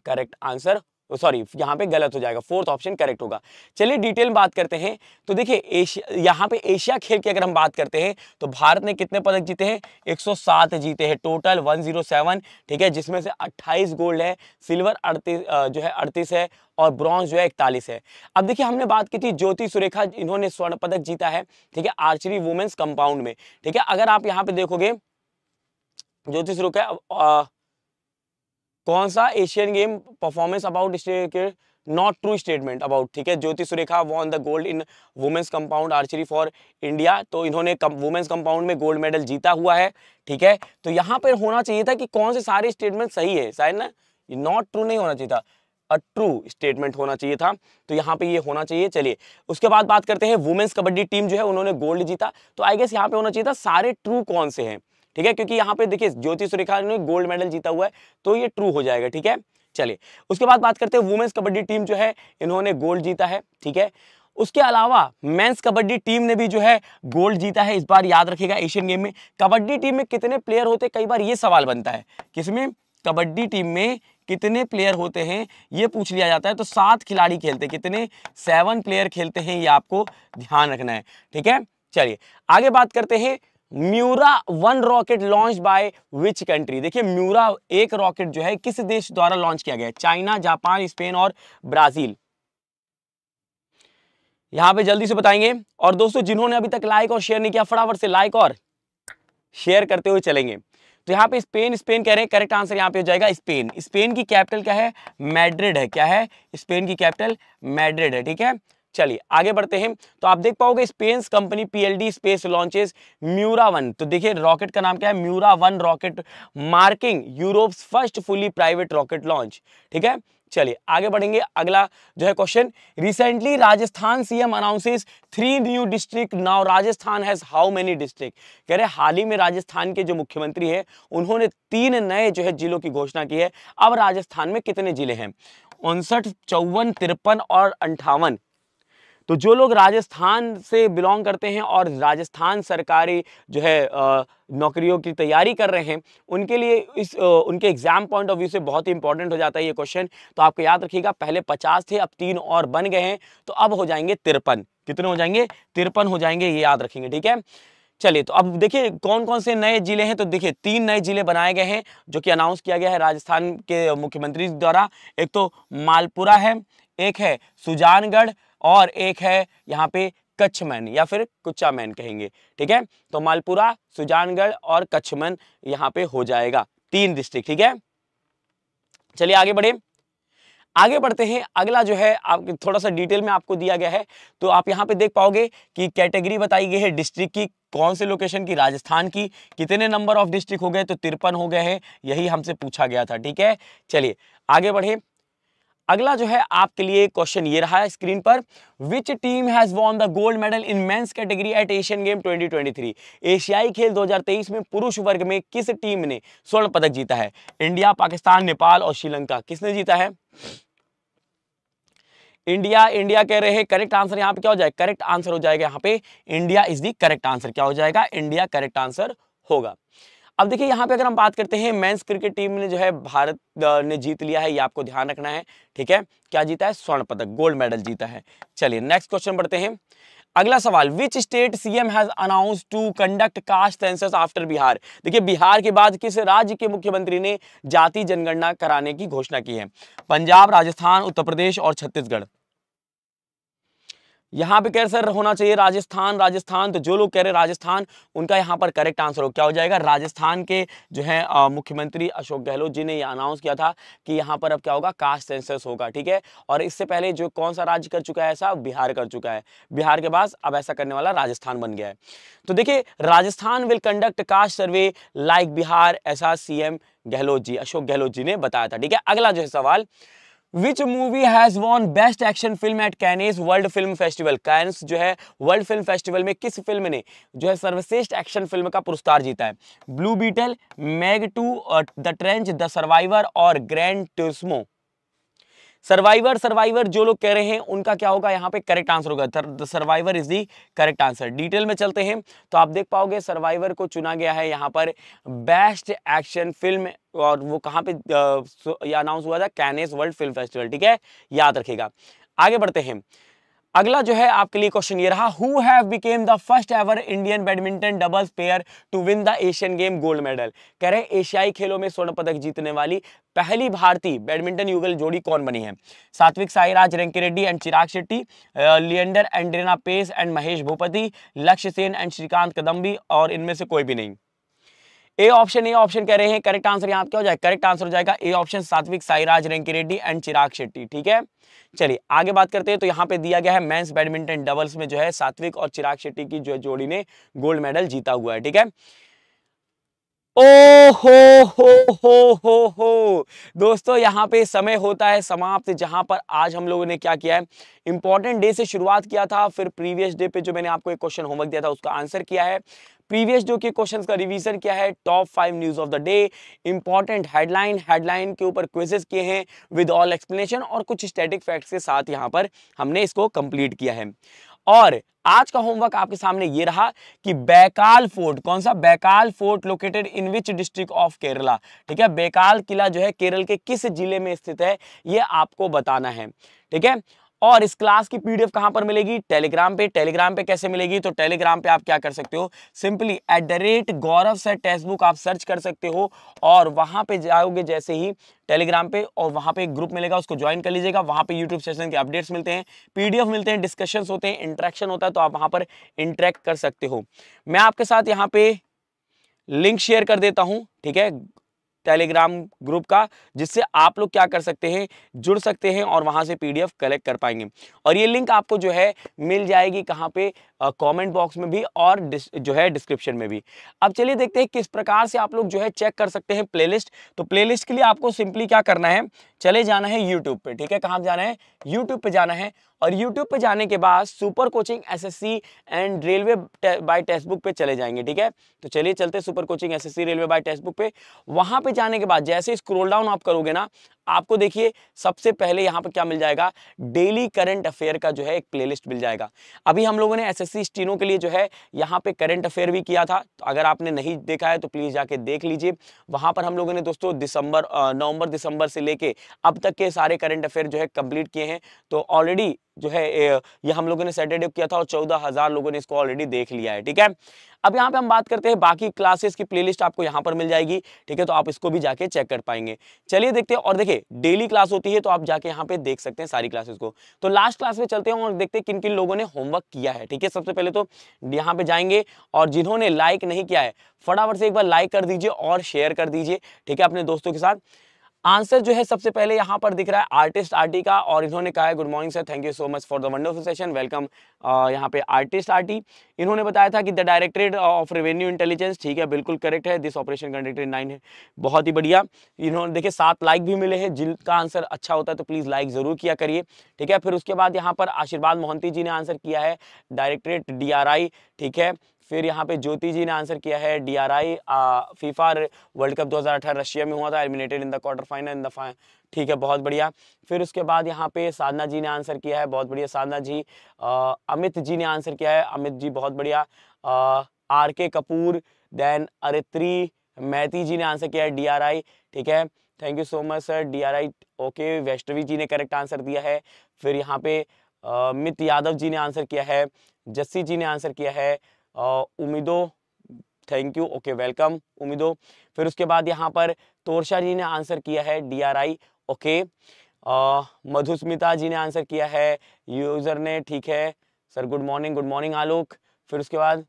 करेक्ट आंसर सॉरी यहाँ पे गलत हो जाएगा फोर्थ ऑप्शन करेक्ट होगा चलिए डिटेल बात करते हैं तो देखिए एशिया यहाँ पे एशिया खेल की अगर हम बात करते हैं तो भारत ने कितने पदक जीते हैं 107 जीते हैं टोटल 107 ठीक है जिसमें से 28 गोल्ड है सिल्वर अड़तीस जो है अड़तीस है और ब्रॉन्ज जो है इकतालीस है अब देखिए हमने बात की थी ज्योति सुरेखा इन्होंने स्वर्ण पदक जीता है ठीक है आर्चरी वुमेन्स कंपाउंड में ठीक है अगर आप यहाँ पे देखोगे ज्योति सुरेखा कौन सा Asian game performance about not true statement about ठीक है Jyothi Surekha won the gold in women's compound archery for India तो इन्होंने वुमेन्स कंपाउंड में गोल्ड मेडल जीता हुआ है ठीक है तो यहाँ पर होना चाहिए था कि कौन से सारे स्टेटमेंट सही है शायद ना नॉट ट्रू नहीं होना चाहिए था अ ट्रू स्टेटमेंट होना चाहिए था तो यहाँ पे ये होना चाहिए चलिए उसके बाद बात करते हैं वुमेन्स कबड्डी टीम जो है उन्होंने गोल्ड जीता तो आई गेस यहाँ पे होना चाहिए था सारे ट्रू कौन से हैं ठीक है क्योंकि यहाँ पे देखिए ज्योति सुरेखा ने गोल्ड मेडल जीता हुआ है तो ये ट्रू हो जाएगा ठीक है चलिए उसके बाद बात करते हैं वुमेन्स कबड्डी टीम जो है इन्होंने गोल्ड जीता है ठीक है उसके अलावा मेंस कबड्डी टीम ने भी जो है गोल्ड जीता है इस बार याद रखेगा एशियन गेम में कबड्डी टीम में कितने प्लेयर होते हैं कई बार ये सवाल बनता है किसमें कबड्डी टीम में कितने प्लेयर होते हैं ये पूछ लिया जाता है तो सात खिलाड़ी खेलते हैं कितने सेवन प्लेयर खेलते हैं ये आपको ध्यान रखना है ठीक है चलिए आगे बात करते हैं Miura one rocket launch by which country देखिए म्यूरा एक रॉकेट जो है किस देश द्वारा लॉन्च किया गया चाइना जापान स्पेन और ब्राजील यहां पे जल्दी से बताएंगे और दोस्तों जिन्होंने अभी तक लाइक और शेयर नहीं किया फटाफट से लाइक और शेयर करते हुए चलेंगे तो यहां पे स्पेन स्पेन कह रहे हैं करेक्ट आंसर यहां पे हो जाएगा स्पेन स्पेन की कैपिटल क्या है मैड्रिड है क्या है स्पेन की कैपिटल मैड्रिड है ठीक है चलिए आगे बढ़ते हैं तो आप देख पाओगे space company PLD space launches Miura one तो देखिए रॉकेट का नाम क्या है Miura one rocket marking Europe first fully private rocket launch ठीक है चलिए आगे बढ़ेंगे अगला जो है question recently Rajasthan CM announces three new district now Rajasthan has how many district कह रहे हाल ही में राजस्थान के जो मुख्यमंत्री हैं उन्होंने तीन नए जो है जिलों की घोषणा की है अब राजस्थान में कितने जिले हैं उनसठ चौवन तिरपन और अंठावन तो जो लोग राजस्थान से बिलोंग करते हैं और राजस्थान सरकारी जो है नौकरियों की तैयारी कर रहे हैं उनके लिए इस उनके एग्जाम पॉइंट ऑफ व्यू से बहुत ही इंपॉर्टेंट हो जाता है ये क्वेश्चन तो आपको याद रखिएगा पहले पचास थे अब तीन और बन गए हैं तो अब हो जाएंगे तिरपन कितने हो जाएंगे तिरपन हो जाएंगे ये याद रखेंगे ठीक है चलिए तो अब देखिए कौन कौन से नए जिले हैं तो देखिए तीन नए जिले बनाए गए हैं जो कि अनाउंस किया गया है राजस्थान के मुख्यमंत्री द्वारा एक तो मालपुरा है एक है सुजानगढ़ और एक है यहाँ पे कच्छमैन या फिर कुचामैन कहेंगे ठीक है तो मालपुरा सुजानगढ़ और कच्छमैन यहाँ पे हो जाएगा तीन डिस्ट्रिक्ट ठीक है चलिए आगे बढ़े आगे बढ़ते हैं अगला जो है आप थोड़ा सा डिटेल में आपको दिया गया है तो आप यहाँ पे देख पाओगे कि कैटेगरी बताई गई है डिस्ट्रिक्ट की कौन से लोकेशन की राजस्थान की कितने नंबर ऑफ डिस्ट्रिक्ट हो गए तो तिरपन हो गए हैं यही हमसे पूछा गया था ठीक है चलिए आगे बढ़े अगला जो है आपके लिए क्वेश्चन ये रहा है स्क्रीन पर which team has won the gold medal in men's category at Asian game 2023 एशियाई खेल 2023 में पुरुष वर्ग में किस टीम ने स्वर्ण पदक जीता है इंडिया पाकिस्तान नेपाल और श्रीलंका किसने जीता है इंडिया इंडिया कह रहे हैं करेक्ट आंसर यहां पे क्या हो जाएगा करेक्ट आंसर हो जाएगा यहां पे India is the correct answer क्या हो जाएगा इंडिया करेक्ट आंसर होगा अब देखिए यहाँ पे अगर हम बात करते हैं मेंस क्रिकेट टीम ने जो है भारत ने जीत लिया है ये आपको ध्यान रखना है ठीक है क्या जीता है स्वर्ण पदक गोल्ड मेडल जीता है चलिए नेक्स्ट क्वेश्चन बढ़ते हैं अगला सवाल which state CM has announce to conduct caste census after Bihar देखिए बिहार के बाद किस राज्य के मुख्यमंत्री ने जाति जनगणना कराने की घोषणा की है पंजाब राजस्थान उत्तर प्रदेश और छत्तीसगढ़ यहाँ पे कह रहे सर होना चाहिए राजस्थान राजस्थान तो जो लोग कह रहे राजस्थान उनका यहाँ पर करेक्ट आंसर हो क्या हो जाएगा राजस्थान के जो है मुख्यमंत्री अशोक गहलोत जी ने ये अनाउंस किया था कि यहाँ पर अब क्या होगा कास्ट सेंसस होगा ठीक है और इससे पहले जो कौन सा राज्य कर चुका है ऐसा बिहार कर चुका है बिहार के पास अब ऐसा करने वाला राजस्थान बन गया है तो देखिए Rajasthan will conduct caste survey like Bihar ऐसा सी गहलोत जी अशोक गहलोत जी ने बताया था ठीक है अगला जो है सवाल Which movie has won best action film at Cannes world film festival Cannes जो है वर्ल्ड फिल्म फेस्टिवल में किस फिल्म ने जो है सर्वश्रेष्ठ एक्शन फिल्म का पुरस्कार जीता है blue beetle Meg two the trench the survivor और ग्रैंड Turismo. सर्वाइवर सर्वाइवर जो लोग कह रहे हैं उनका क्या होगा यहाँ पे करेक्ट आंसर होगा survivor is the correct answer detail में चलते हैं तो आप देख पाओगे सर्वाइवर को चुना गया है यहाँ पर बेस्ट एक्शन फिल्म और वो कहाँ पे अनाउंस हुआ था कैनेस वर्ल्ड फिल्म फेस्टिवल ठीक है याद रखेगा आगे बढ़ते हैं अगला जो है आपके लिए क्वेश्चन ये रहा who have become the first ever Indian badminton doubles player to win the Asian game gold medal कह रहे एशियाई खेलों में स्वर्ण पदक जीतने वाली पहली भारतीय बैडमिंटन युगल जोड़ी कौन बनी है Satwik Sairaj Rankireddy and Chirag Shetty Leander Adrian Paes and Mahesh Bhupathi Lakshya Sen and Shrikant कदम्बी और इनमें से कोई भी नहीं ए ऑप्शन ए ऑप्शन कह रहे हैं करेक्ट आंसर यहाँ क्या हो जाएगा करेक्ट आंसर हो जाएगा A option Satwik Sairaj Rankireddy and Chirag Shetty ठीक है चलिए आगे बात करते हैं तो यहाँ पे दिया गया है मेंस बैडमिंटन डबल्स में जो है सात्विक और चिराग शेट्टी की जो जोड़ी ने गोल्ड मेडल जीता हुआ है ठीक है ओ हो हो हो हो हो दोस्तों यहाँ पे समय होता है समाप्त जहां पर आज हम लोगों ने क्या किया है इंपॉर्टेंट डे से शुरुआत किया था फिर प्रीवियस डे पे जो मैंने आपको एक क्वेश्चन होमवर्क दिया था उसका आंसर किया है प्रीवियस जो कि क्वेश्चंस का रिवीजन किया है top five news of the day important headline headline के ऊपर क्विजेस किए हैं विद ऑल एक्सप्लेनेशन और कुछ स्टैटिक फैक्ट्स के साथ यहाँ पर हमने इसको कंप्लीट किया है और आज का होमवर्क आपके सामने ये रहा कि बैकाल फोर्ट कौन सा Bekal fort located in which district of Kerala ठीक है बैकाल किला जो है केरल के किस जिले में स्थित है ये आपको बताना है ठीक है और इस क्लास की पीडीएफ कहां पर मिलेगी टेलीग्राम पे टेलीग्राम पे कैसे मिलेगी तो टेलीग्राम पे आप क्या कर सकते हो simply at the rate Gaurav sir text book आप सर्च कर सकते हो और वहां पे जाओगे जैसे ही टेलीग्राम पे और वहाँ पे एक ग्रुप मिलेगा उसको ज्वाइन कर लीजिएगा वहाँ पे यूट्यूब सेशन के अपडेट्स मिलते हैं पीडीएफ मिलते हैं डिस्कशन होते हैं इंट्रैक्शन होता है तो आप वहाँ पर इंट्रैक्ट कर सकते हो मैं आपके साथ यहाँ पे लिंक शेयर कर देता हूँ ठीक है टेलीग्राम ग्रुप का जिससे आप लोग क्या कर सकते हैं जुड़ सकते हैं और वहाँ से पीडीएफ कलेक्ट कर पाएंगे और ये लिंक आपको जो है मिल जाएगी कहाँ पे कमेंट बॉक्स में भी और जो है डिस्क्रिप्शन में भी अब चलिए देखते हैं किस प्रकार से आप लोग जो है चेक कर सकते हैं प्लेलिस्ट तो प्लेलिस्ट के लिए आपको सिंपली क्या करना है चले जाना है यूट्यूब पे ठीक है कहाँ जाना है यूट्यूब पे जाना है और यूट्यूब पे जाने के बाद super coaching SSC and railway by by text book पे चले जाएंगे ठीक है तो चलिए चलते super coaching SSC railway by text book पे वहाँ पे जाने के बाद जैसे स्क्रोल डाउन आप करोगे ना आपको देखिए सबसे पहले यहाँ पर क्या मिल जाएगा डेली करंट अफेयर का जो है एक प्लेलिस्ट मिल जाएगा अभी हम लोगों ने एसएससी स्टीनो के लिए जो है यहाँ पे करंट अफेयर भी किया था तो अगर आपने नहीं देखा है तो प्लीज़ जाके देख लीजिए वहाँ पर हम लोगों ने दोस्तों दिसंबर नवंबर दिसंबर से लेके अब तक के सारे करंट अफेयर जो है कंप्लीट किए हैं तो ऑलरेडी जो है ये हम लोगों ने सैटरडे किया था और चौदह हज़ार लोगों ने इसको ऑलरेडी देख लिया है ठीक है अब यहाँ पे हम बात करते हैं बाकी क्लासेस की प्लेलिस्ट आपको यहाँ पर मिल जाएगी ठीक है तो आप इसको भी जाके चेक कर पाएंगे चलिए देखते हैं और देखिए डेली क्लास होती है तो आप जाके यहाँ पे देख सकते हैं सारी क्लासेस को तो लास्ट क्लास में चलते हैं और देखते हैं किन किन लोगों ने होमवर्क किया है ठीक है सबसे पहले तो यहाँ पे जाएंगे और जिन्होंने लाइक नहीं किया है फटाफट से एक बार लाइक कर दीजिए और शेयर कर दीजिए ठीक है अपने दोस्तों के साथ आंसर जो है सबसे पहले यहाँ पर दिख रहा है आर्टिस्ट आर्टी का और इन्होंने कहा है good morning sir thank you so much for the wonderful session welcome यहाँ पे आर्टिस्ट आर्टी इन्होंने बताया था कि the directorate of revenue intelligence ठीक है बिल्कुल करेक्ट है दिस ऑपरेशन कंडक्टेड नाइन है बहुत ही बढ़िया इन्होंने देखिए सात लाइक भी मिले हैं जिनका आंसर अच्छा होता है तो प्लीज़ लाइक ज़रूर किया करिए ठीक है फिर उसके बाद यहाँ पर आशीर्वाद मोहंती जी ने आंसर किया है डायरेक्टरेट डी ठीक है फिर यहाँ पे ज्योति जी ने आंसर किया है D R I FIFA world cup 2018 Russia में हुआ था eliminated in the quarter final in the final ठीक है बहुत बढ़िया फिर उसके बाद यहाँ पे साधना जी ने आंसर किया है बहुत बढ़िया साधना जी आ, अमित जी ने आंसर किया है अमित जी बहुत बढ़िया R K Kapoor then Aritri Maity ji ने आंसर किया है डी आर आई ठीक है thank you so much sir D R I okay Vaishnavi ji ने करेक्ट आंसर दिया है फिर यहाँ पे मित यादव जी ने आंसर किया है जस्सी जी ने आंसर किया है उम्मीदों थैंक यू ओके वेलकम उम्मीदों फिर उसके बाद यहाँ पर तोरशा जी ने आंसर किया है D R I okay Madhusmita ji ने आंसर किया है यूजर ने ठीक है sir good morning good morning Alok फिर उसके बाद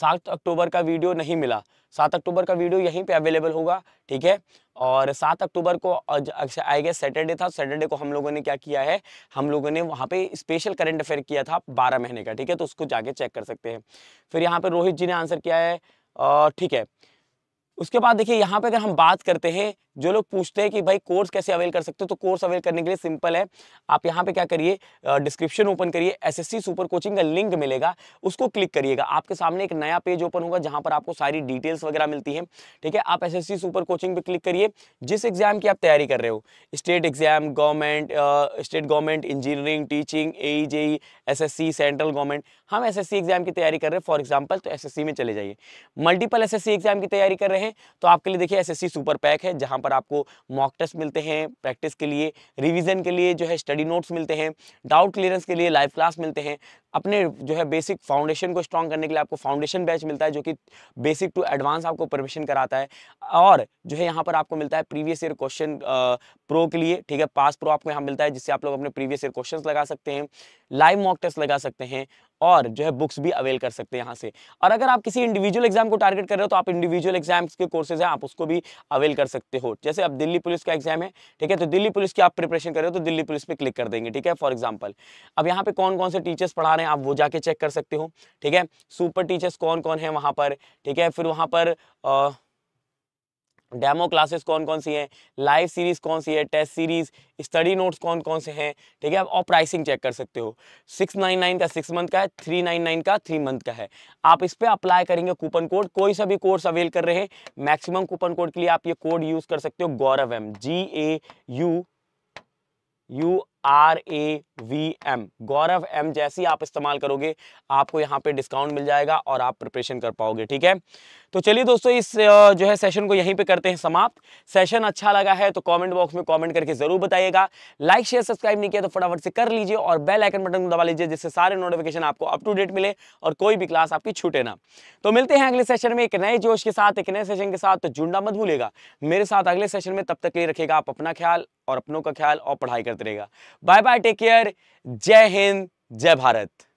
सात अक्टूबर का वीडियो नहीं मिला सात अक्टूबर का वीडियो यहीं पे अवेलेबल होगा ठीक है और सात अक्टूबर को आई गए सैटरडे था सैटरडे को हम लोगों ने क्या किया है हम लोगों ने वहाँ पे स्पेशल करंट अफेयर किया था बारह महीने का ठीक है तो उसको जाके चेक कर सकते हैं फिर यहाँ पे रोहित जी ने आंसर किया है ठीक है उसके बाद देखिए यहाँ पे अगर हम बात करते हैं जो लोग पूछते हैं कि भाई कोर्स कैसे अवेल कर सकते हो तो कोर्स अवेल करने के लिए सिंपल है आप यहाँ पे क्या करिए डिस्क्रिप्शन ओपन करिए एसएससी सुपर कोचिंग का लिंक मिलेगा उसको क्लिक करिएगा आपके सामने एक नया पेज ओपन होगा जहाँ पर आपको सारी डिटेल्स वगैरह मिलती है ठीक है आप एस सुपर कोचिंग पर क्लिक करिए जिस एग्जाम की आप तैयारी कर रहे हो state exam government state government engineering teaching A JE central government हम एस एग्जाम की तैयारी कर रहे हैं फॉर एग्जाम्पल तो एस में चले जाइए मल्टीपल एस एग्जाम की तैयारी कर रहे हैं तो आपके लिए देखिए एस सुपर पैक है जहाँ पर पर आपको मॉक टेस्ट मिलते हैं प्रैक्टिस के लिए रिविजन के लिए जो है स्टडी नोट्स मिलते हैं डाउट क्लियरेंस के लिए लाइव क्लास मिलते हैं अपने जो है बेसिक फाउंडेशन को स्ट्रॉन्ग करने के लिए आपको फाउंडेशन बैच मिलता है जो कि बेसिक टू एडवांस आपको परमिशन कराता है और जो है यहाँ पर आपको मिलता है प्रीवियस ईयर क्वेश्चन प्रो के लिए ठीक है पास प्रो आपको यहाँ मिलता है जिससे आप लोग अपने प्रीवियस ईयर क्वेश्चन लगा सकते हैं लाइव मॉक टेस्ट लगा सकते हैं और जो है बुक्स भी अवेल कर सकते हैं यहाँ से और अगर आप किसी इंडिविजुअल एग्जाम को टारगेट कर रहे हो तो आप इंडिविजुअल एग्जाम्स के कोर्सेज हैं आप उसको भी अवेल कर सकते हो जैसे अब दिल्ली पुलिस का एग्जाम है ठीक है तो दिल्ली पुलिस की आप प्रिपरेशन कर रहे हो तो दिल्ली पुलिस पे क्लिक कर देंगे ठीक है फॉर एग्जाम्पल अब यहाँ पे कौन कौन से टीचर्स पढ़ा रहे हैं आप वो जाके चेक कर सकते हो ठीक है सुपर टीचर्स कौन कौन है वहाँ पर ठीक है फिर वहाँ पर आ, डेमो क्लासेस कौन कौन सी हैं लाइव सीरीज कौन सी है टेस्ट सीरीज स्टडी नोट्स कौन कौन से हैं ठीक है और प्राइसिंग चेक कर सकते हो 699 का सिक्स मंथ का है 399 का थ्री मंथ का है आप इस पर अप्लाई करेंगे कूपन कोड कोई सा भी कोर्स अवेल कर रहे हैं मैक्सिमम कूपन कोड के लिए आप ये कोड यूज़ कर सकते हो Gaurav M G A U U R A V M Gaurav M जैसी आप इस्तेमाल करोगे आपको यहाँ पे डिस्काउंट मिल जाएगा और आप प्रिपरेशन कर पाओगे ठीक है तो चलिए दोस्तों इस जो है सेशन को यहीं पे करते हैं समाप्त सेशन अच्छा लगा है तो कमेंट बॉक्स में कमेंट करके जरूर बताइएगा लाइक शेयर सब्सक्राइब नहीं किया तो फटाफट से कर लीजिए और बेल आइकन बटन को दबा लीजिए जिससे सारे नोटिफिकेशन आपको अप टू डेट मिले और कोई भी क्लास आपकी छूटे ना तो मिलते हैं अगले सेशन में एक नए जोश के साथ एक नए सेशन के साथ तो जुड़ना मत भूलेगा मेरे साथ अगले सेशन में तब तक लिए रखेगा आप अपना ख्याल और अपनों का ख्याल और पढ़ाई करते रहेगा बाय बाय टेक केयर जय हिंद जय भारत